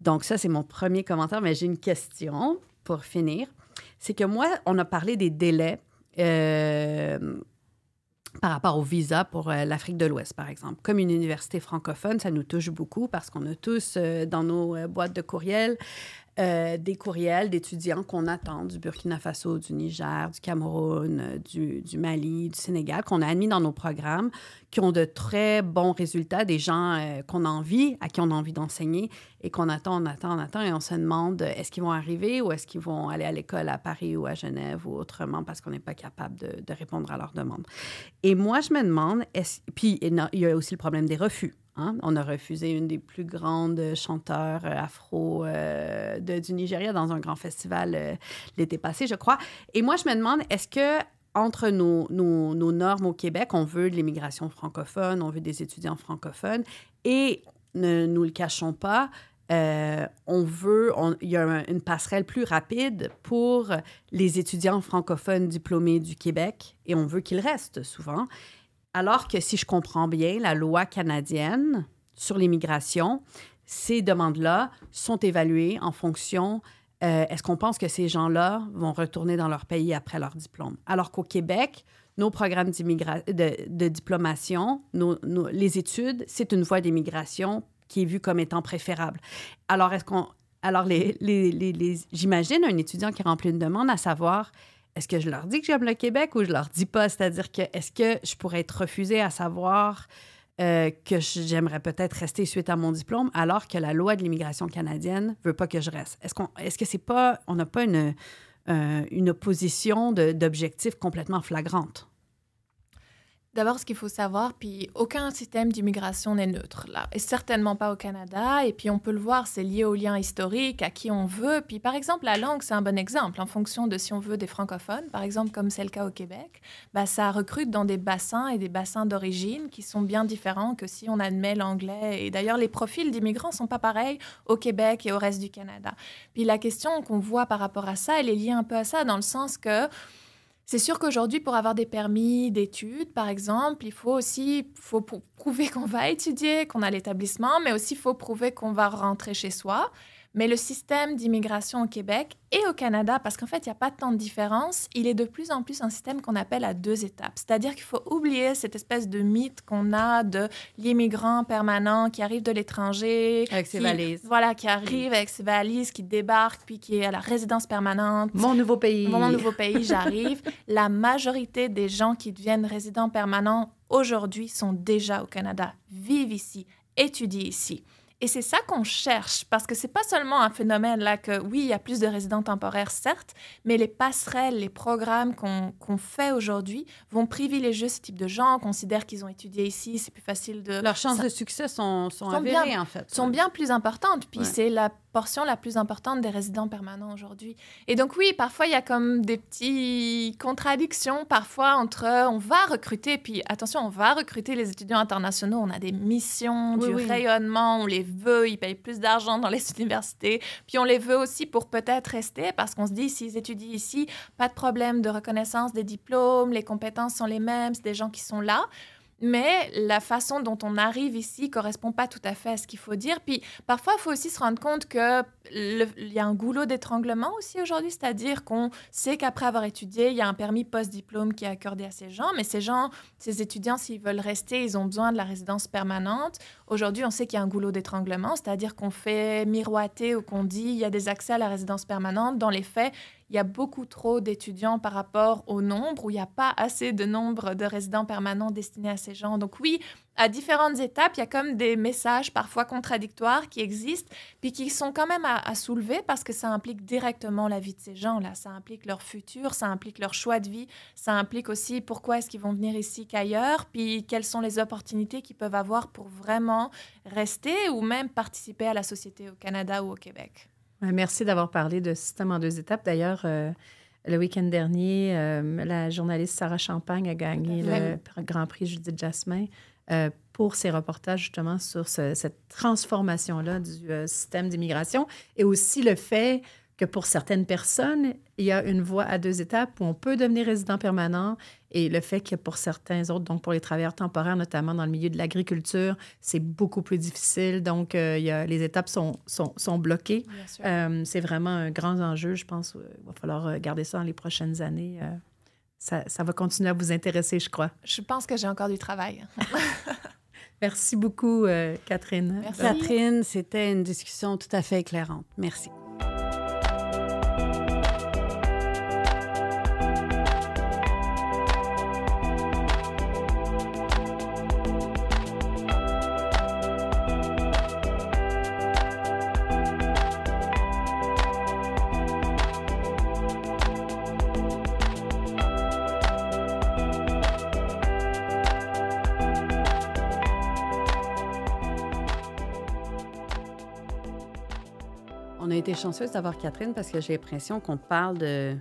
Donc ça, c'est mon premier commentaire, mais j'ai une question pour finir. C'est que moi, on a parlé des délais par rapport au visa pour euh, l'Afrique de l'Ouest, par exemple. Comme une université francophone, ça nous touche beaucoup parce qu'on a tous euh, dans nos euh, boîtes de courriel euh, des courriels d'étudiants qu'on attend du Burkina Faso, du Niger, du Cameroun, euh, du, Mali, du Sénégal, qu'on a admis dans nos programmes, qui ont de très bons résultats, des gens euh, qu'on a envie, à qui on a envie d'enseigner, et qu'on attend, on attend, on attend, et on se demande est-ce qu'ils vont arriver ou est-ce qu'ils vont aller à l'école à Paris ou à Genève ou autrement parce qu'on n'est pas capable de, répondre à leurs demandes. Et moi, je me demande, puis il y a aussi le problème des refus. Hein? On a refusé une des plus grandes chanteurs euh, afro euh, du Nigeria dans un grand festival euh, l'été passé, je crois. Et moi, je me demande, est-ce que entre nos, normes au Québec, on veut de l'immigration francophone, on veut des étudiants francophones, et ne nous le cachons pas, on veut, il y a une passerelle plus rapide pour les étudiants francophones diplômés du Québec et on veut qu'ils restent souvent. Alors que si je comprends bien, la loi canadienne sur l'immigration, ces demandes-là sont évaluées en fonction euh, est-ce qu'on pense que ces gens-là vont retourner dans leur pays après leur diplôme? Alors qu'au Québec, nos programmes de, de, diplomation, les études, c'est une voie d'immigration qui est vue comme étant préférable. Alors, est-ce qu'on. Alors, j'imagine un étudiant qui remplit une demande à savoir est-ce que je leur dis que j'aime le Québec ou je leur dis pas? C'est-à-dire que est-ce que je pourrais être refusée à savoir euh, que j'aimerais peut-être rester suite à mon diplôme alors que la loi de l'immigration canadienne veut pas que je reste? Est-ce qu'on est-ce que c'est pas on n'a pas une, euh, une opposition d'objectifs complètement flagrante? D'abord, ce qu'il faut savoir, puis aucun système d'immigration n'est neutre, là, et certainement pas au Canada, et puis on peut le voir, c'est lié aux liens historiques, à qui on veut, puis par exemple, la langue, c'est un bon exemple, en fonction de si on veut des francophones, par exemple, comme c'est le cas au Québec, bah, ça recrute dans des bassins et des bassins d'origine qui sont bien différents que si on admet l'anglais, et d'ailleurs, les profils d'immigrants sont pas pareils au Québec et au reste du Canada. Puis la question qu'on voit par rapport à ça, elle est liée un peu à ça, dans le sens que... C'est sûr qu'aujourd'hui, pour avoir des permis d'études, par exemple, il faut aussi faut prouver qu'on va étudier, qu'on a l'établissement, mais aussi il faut prouver qu'on va rentrer chez soi. Mais le système d'immigration au Québec et au Canada, parce qu'en fait, il n'y a pas tant de différence, il est de plus en plus un système qu'on appelle à deux étapes. C'est-à-dire qu'il faut oublier cette espèce de mythe qu'on a de l'immigrant permanent qui arrive de l'étranger. Avec ses valises. Voilà, qui arrive avec ses valises, qui débarque, puis qui est à la résidence permanente. Mon nouveau pays. Mon nouveau pays, j'arrive. la majorité des gens qui deviennent résidents permanents aujourd'hui sont déjà au Canada, vivent ici, étudient ici. Et c'est ça qu'on cherche, parce que c'est pas seulement un phénomène là que, oui, il y a plus de résidents temporaires, certes, mais les passerelles, les programmes qu'on fait aujourd'hui vont privilégier ce type de gens, considèrent qu'ils ont étudié ici, c'est plus facile de... Leurs chances de succès sont, sont, bien, en fait. Sont bien plus importantes, puis c'est la portion la plus importante des résidents permanents aujourd'hui. Et donc oui, parfois il y a comme des petites contradictions, parfois entre euh, on va recruter, puis attention, on va recruter les étudiants internationaux, on a des missions, du rayonnement, on les veut, ils payent plus d'argent dans les universités, puis on les veut aussi pour peut-être rester, parce qu'on se dit, s'ils étudient ici, pas de problème de reconnaissance des diplômes, les compétences sont les mêmes, c'est des gens qui sont là mais la façon dont on arrive ici correspond pas tout à fait à ce qu'il faut dire. Puis parfois, il faut aussi se rendre compte que il y a un goulot d'étranglement aussi aujourd'hui, c'est-à-dire qu'on sait qu'après avoir étudié, il y a un permis post-diplôme qui est accordé à ces gens, mais ces gens, ces étudiants, s'ils veulent rester, ils ont besoin de la résidence permanente. Aujourd'hui, on sait qu'il y a un goulot d'étranglement, c'est-à-dire qu'on fait miroiter ou qu'on dit il y a des accès à la résidence permanente. Dans les faits, il y a beaucoup trop d'étudiants par rapport au nombre, ou il n'y a pas assez de nombre de résidents permanents destinés à ces gens. Donc oui, à différentes étapes, il y a comme des messages parfois contradictoires qui existent, puis qui sont quand même à, à soulever parce que ça implique directement la vie de ces gens-là, ça implique leur futur, ça implique leur choix de vie, ça implique aussi pourquoi est-ce qu'ils vont venir ici qu'ailleurs, puis quelles sont les opportunités qu'ils peuvent avoir pour vraiment rester ou même participer à la société au Canada ou au Québec. Merci d'avoir parlé de système en deux étapes. D'ailleurs, euh, le week-end dernier, euh, la journaliste Sarah Champagne a gagné ah, le Grand Prix Judith Jasmin euh, pour ses reportages justement sur cette transformation-là du système d'immigration et aussi le fait que pour certaines personnes, il y a une voie à deux étapes où on peut devenir résident permanent et le fait que pour certains autres, donc pour les travailleurs temporaires, notamment dans le milieu de l'agriculture, c'est beaucoup plus difficile. Donc, euh, les étapes sont, sont, sont bloquées. Euh, c'est vraiment un grand enjeu, je pense. Euh, il va falloir garder ça dans les prochaines années. ça, ça va continuer à vous intéresser, je crois. Je pense que j'ai encore du travail. Merci beaucoup, Catherine. Merci. Catherine, c'était une discussion tout à fait éclairante. Merci. On a été chanceuse d'avoir Catherine parce que j'ai l'impression qu'on parle de,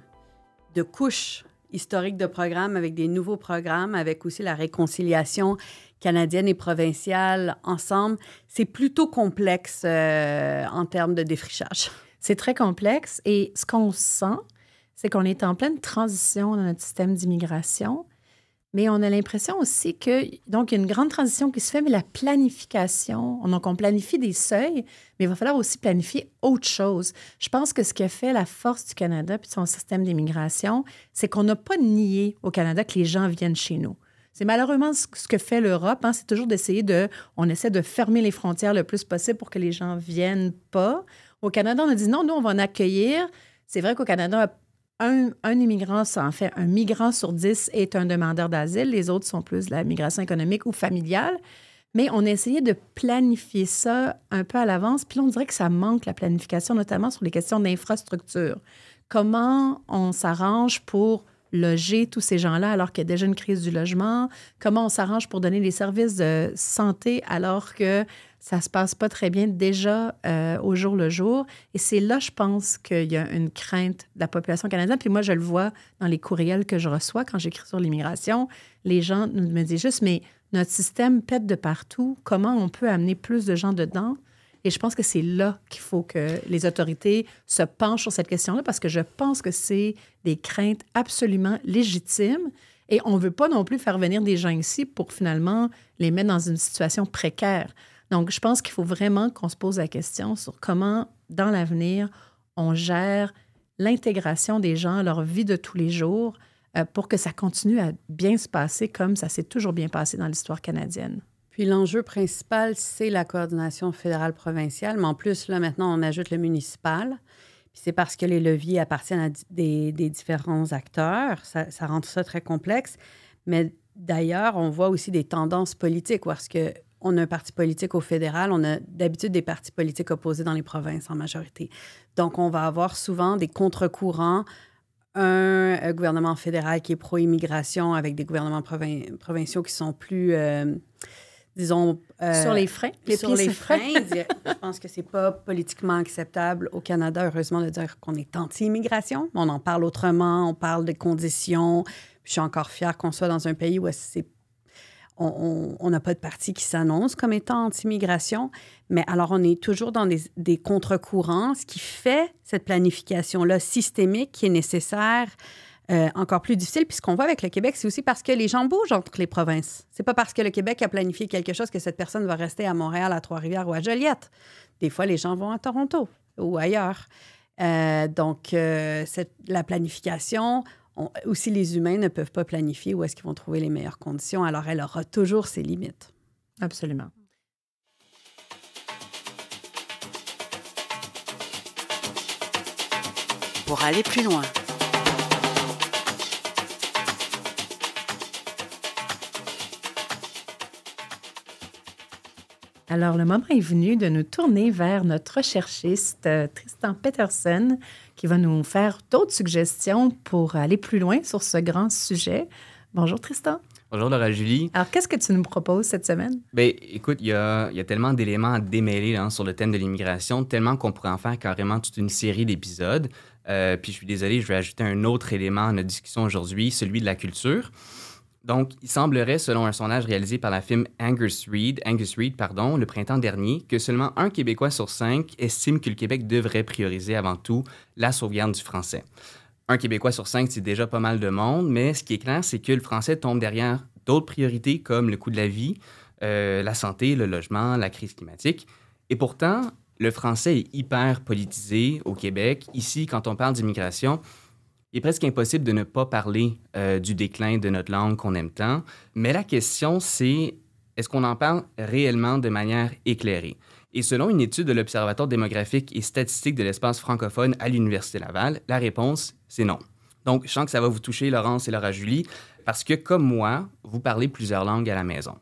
couches historiques de programmes avec des nouveaux programmes, avec aussi la réconciliation canadienne et provinciale ensemble. C'est plutôt complexe euh, en termes de défrichage. C'est très complexe et ce qu'on sent, c'est qu'on est en pleine transition dans notre système d'immigration. Mais on a l'impression aussi que, donc, y a une grande transition qui se fait, mais la planification, donc on planifie des seuils, mais il va falloir aussi planifier autre chose. Je pense que ce qui fait la force du Canada puis son système d'immigration, c'est qu'on n'a pas nié au Canada que les gens viennent chez nous. C'est malheureusement ce que fait l'Europe, hein. c'est toujours d'essayer de, on essaie de fermer les frontières le plus possible pour que les gens viennent pas. Au Canada, on a dit non, nous, on va en accueillir. C'est vrai qu'au Canada, un, immigrant, ça en fait, un migrant sur dix est un demandeur d'asile. Les autres sont plus de la migration économique ou familiale. Mais on essayait de planifier ça un peu à l'avance. Puis on dirait que ça manque la planification, notamment sur les questions d'infrastructure. Comment on s'arrange pour loger tous ces gens-là alors qu'il y a déjà une crise du logement? Comment on s'arrange pour donner des services de santé alors que ça se passe pas très bien déjà euh, au jour le jour. Et c'est là, je pense, qu'il y a une crainte de la population canadienne. Puis moi, je le vois dans les courriels que je reçois quand j'écris sur l'immigration. Les gens me disent juste, mais notre système pète de partout. Comment on peut amener plus de gens dedans? Et je pense que c'est là qu'il faut que les autorités se penchent sur cette question-là parce que je pense que c'est des craintes absolument légitimes. Et on ne veut pas non plus faire venir des gens ici pour finalement les mettre dans une situation précaire. Donc, je pense qu'il faut vraiment qu'on se pose la question sur comment, dans l'avenir, on gère l'intégration des gens leur vie de tous les jours euh, pour que ça continue à bien se passer comme ça s'est toujours bien passé dans l'histoire canadienne. Puis l'enjeu principal, c'est la coordination fédérale-provinciale, mais en plus, là, maintenant, on ajoute le municipal. C'est parce que les leviers appartiennent à des, différents acteurs. Ça, ça, rend tout ça très complexe. Mais d'ailleurs, on voit aussi des tendances politiques parce que on a un parti politique au fédéral, on a d'habitude des partis politiques opposés dans les provinces en majorité. Donc, on va avoir souvent des contre-courants un euh, gouvernement fédéral qui est pro-immigration avec des gouvernements provinciaux qui sont plus, euh, disons... Euh, sur les freins. sur les freins. je pense que c'est pas politiquement acceptable au Canada, heureusement, de dire qu'on est anti-immigration. On en parle autrement, on parle des conditions. je suis encore fière qu'on soit dans un pays où c'est on n'a pas de parti qui s'annonce comme étant anti-immigration, mais alors on est toujours dans des, contre-courants, ce qui fait cette planification-là systémique qui est nécessaire. Euh, encore plus difficile. puisqu'on voit avec le Québec, c'est aussi parce que les gens bougent entre les provinces. C'est pas parce que le Québec a planifié quelque chose que cette personne va rester à Montréal, à Trois-Rivières ou à Joliette. Des fois, les gens vont à Toronto ou ailleurs. Euh, donc, euh, la planification, aussi les humains ne peuvent pas planifier où est-ce qu'ils vont trouver les meilleures conditions, alors elle aura toujours ses limites. Absolument. Pour aller plus loin. Alors, le moment est venu de nous tourner vers notre recherchiste euh, Tristan Peterson qui va nous faire d'autres suggestions pour aller plus loin sur ce grand sujet. Bonjour Tristan. Bonjour Laura Julie. Alors, qu'est-ce que tu nous proposes cette semaine? Bien, écoute, il y a, y a, tellement d'éléments à démêler hein, sur le thème de l'immigration, tellement qu'on pourrait en faire carrément toute une série d'épisodes. Euh, puis je suis désolé, je vais ajouter un autre élément à notre discussion aujourd'hui, celui de la culture. Donc, il semblerait, selon un sondage réalisé par la firme Angus Reid, pardon, le printemps dernier, que seulement un Québécois sur cinq estime que le Québec devrait prioriser avant tout la sauvegarde du français. Un Québécois sur cinq, c'est déjà pas mal de monde, mais ce qui est clair, c'est que le français tombe derrière d'autres priorités comme le coût de la vie, euh, la santé, le logement, la crise climatique. Et pourtant, le français est hyper politisé au Québec. Ici, quand on parle d'immigration, il est presque impossible de ne pas parler euh, du déclin de notre langue qu'on aime tant, mais la question c'est est-ce qu'on en parle réellement de manière éclairée? Et selon une étude de l'Observatoire démographique et statistique de l'espace francophone à l'Université Laval, la réponse, c'est non. Donc, je sens que ça va vous toucher, Laurence et Laura Julie, parce que comme moi, vous parlez plusieurs langues à la maison.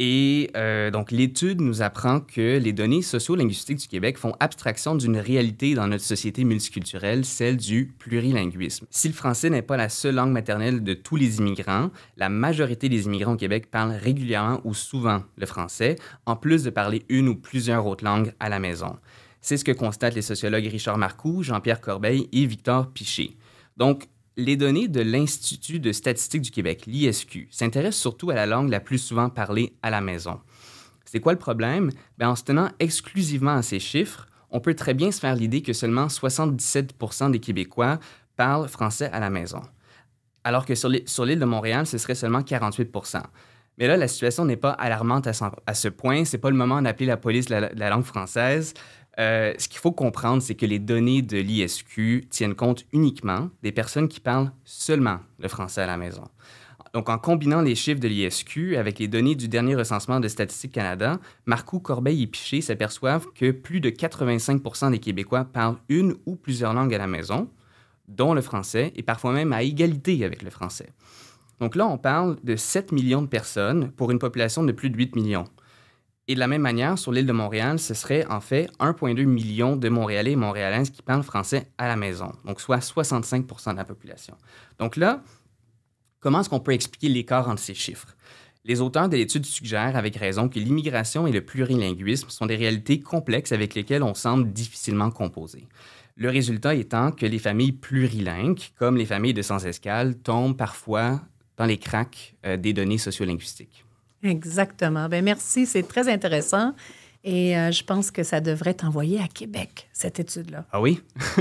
Et euh, donc, l'étude nous apprend que les données sociolinguistiques du Québec font abstraction d'une réalité dans notre société multiculturelle, celle du plurilinguisme. Si le français n'est pas la seule langue maternelle de tous les immigrants, la majorité des immigrants au Québec parlent régulièrement ou souvent le français, en plus de parler une ou plusieurs autres langues à la maison. C'est ce que constatent les sociologues Richard Marcoux, Jean-Pierre Corbeil et Victor Piché. Donc, les données de l'Institut de statistique du Québec, l'ISQ, s'intéressent surtout à la langue la plus souvent parlée à la maison. C'est quoi le problème? Ben, en se tenant exclusivement à ces chiffres, on peut très bien se faire l'idée que seulement 77 des Québécois parlent français à la maison, alors que sur l'île de Montréal, ce serait seulement 48 mais là, la situation n'est pas alarmante à, ce point. C'est pas le moment d'appeler la police la langue française. Euh, ce qu'il faut comprendre, c'est que les données de l'ISQ tiennent compte uniquement des personnes qui parlent seulement le français à la maison. Donc, en combinant les chiffres de l'ISQ avec les données du dernier recensement de Statistique Canada, Marcou, Corbeil et Piché s'aperçoivent que plus de 85 des Québécois parlent une ou plusieurs langues à la maison, dont le français, et parfois même à égalité avec le français. Donc là, on parle de 7 millions de personnes pour une population de plus de 8 millions. Et de la même manière, sur l'île de Montréal, ce serait en fait 1,2 million de Montréalais et Montréalaises qui parlent français à la maison, donc soit 65 de la population. Donc là, comment est-ce qu'on peut expliquer l'écart entre ces chiffres? Les auteurs de l'étude suggèrent avec raison que l'immigration et le plurilinguisme sont des réalités complexes avec lesquelles on semble difficilement composer. Le résultat étant que les familles plurilingues, comme les familles de sans-escale, tombent parfois dans les cracks euh, des données sociolinguistiques. Exactement. Bien, merci, c'est très intéressant. Et euh, je pense que ça devrait t'envoyer à Québec, cette étude-là. Ah oui?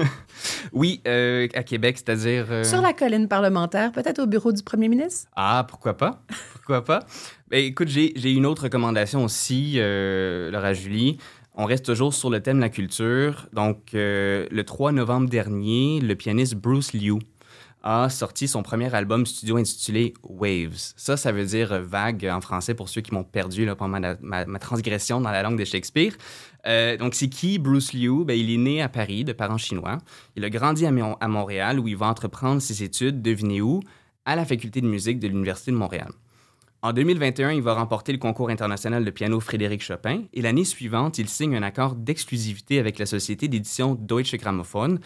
oui, euh, à Québec, c'est-à-dire... Euh, sur la colline parlementaire, peut-être au bureau du premier ministre? Ah, pourquoi pas? Pourquoi pas? mais ben, écoute, j'ai une autre recommandation aussi, Laura Julie. On reste toujours sur le thème de la culture. Donc, le 3 novembre dernier, le pianiste Bruce Liu a sorti son premier album studio intitulé Waves. Ça, ça veut dire vague en français pour ceux qui m'ont perdu là, pendant ma, transgression dans la langue de Shakespeare. Euh, donc, c'est qui Bruce Liu? Ben, il est né à Paris de parents chinois. Il a grandi à, Montréal où il va entreprendre ses études, devinez où, à la faculté de musique de l'Université de Montréal. En 2021, il va remporter le concours international de piano Frédéric Chopin et l'année suivante, il signe un accord d'exclusivité avec la société d'édition Deutsche Grammophone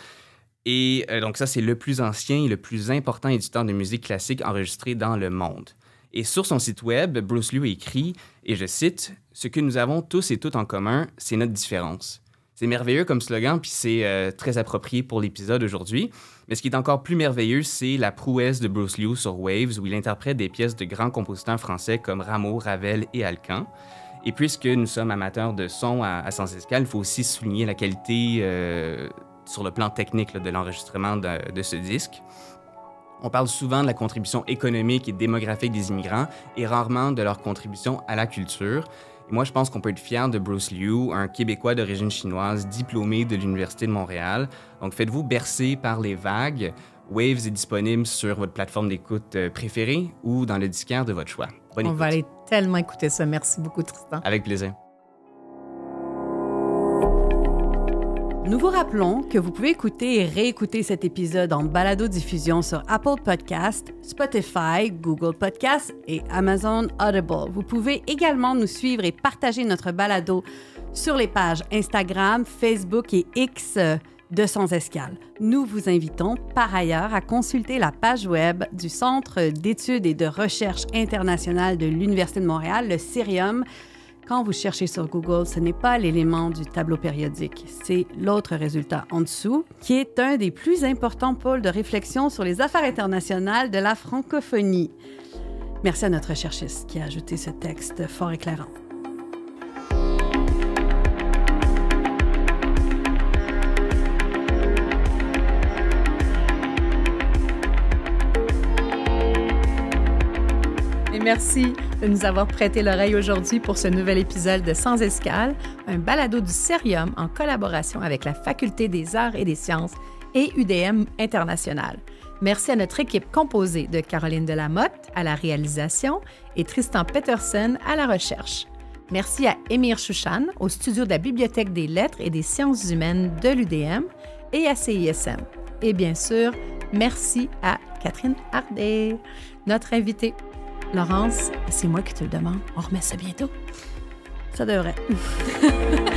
et euh, donc ça, c'est le plus ancien et le plus important éditeur de musique classique enregistré dans le monde. Et sur son site web, Bruce Liu écrit, et je cite, Ce que nous avons tous et toutes en commun, c'est notre différence. C'est merveilleux comme slogan, puis c'est euh, très approprié pour l'épisode aujourd'hui. Mais ce qui est encore plus merveilleux, c'est la prouesse de Bruce Liu sur Waves, où il interprète des pièces de grands compositeurs français comme Rameau, Ravel et Alcan. Et puisque nous sommes amateurs de son à, à Sens Escale, il faut aussi souligner la qualité euh, sur le plan technique de l'enregistrement de, ce disque. On parle souvent de la contribution économique et démographique des immigrants et rarement de leur contribution à la culture. Et moi, je pense qu'on peut être fier de Bruce Liu, un Québécois d'origine chinoise diplômé de l'Université de Montréal. Donc, faites-vous bercer par les vagues. Waves est disponible sur votre plateforme d'écoute euh, préférée ou dans le disquaire de votre choix. On va aller tellement écouter ça. Merci beaucoup, Tristan. Avec plaisir. Nous vous rappelons que vous pouvez écouter et réécouter cet épisode en balado-diffusion sur Apple Podcast, Spotify, Google Podcast et Amazon Audible. Vous pouvez également nous suivre et partager notre balado sur les pages Instagram, Facebook et X euh, de Sans Escale. Nous vous invitons par ailleurs à consulter la page web du Centre d'études et de recherche internationale de l'Université de Montréal, le Cirium, quand vous cherchez sur Google, ce n'est pas l'élément du tableau périodique, c'est l'autre résultat en dessous, qui est un des plus importants pôles de réflexion sur les affaires internationales de la francophonie. Merci à notre chercheuse qui a ajouté ce texte fort éclairant. Merci de nous avoir prêté l'oreille aujourd'hui pour ce nouvel épisode de Sans escale, un balado du Cerium en collaboration avec la Faculté des arts et des sciences et UDM International. Merci à notre équipe composée de Caroline Delamotte à la réalisation et Tristan Peterson à la recherche. Merci à Émir Chouchan au studio de la Bibliothèque des lettres et des sciences humaines de l'UDM et à CISM. Et bien sûr, merci à Catherine Hardet, notre invitée. Laurence, c'est moi qui te le demande. On remet ça bientôt. Ça devrait.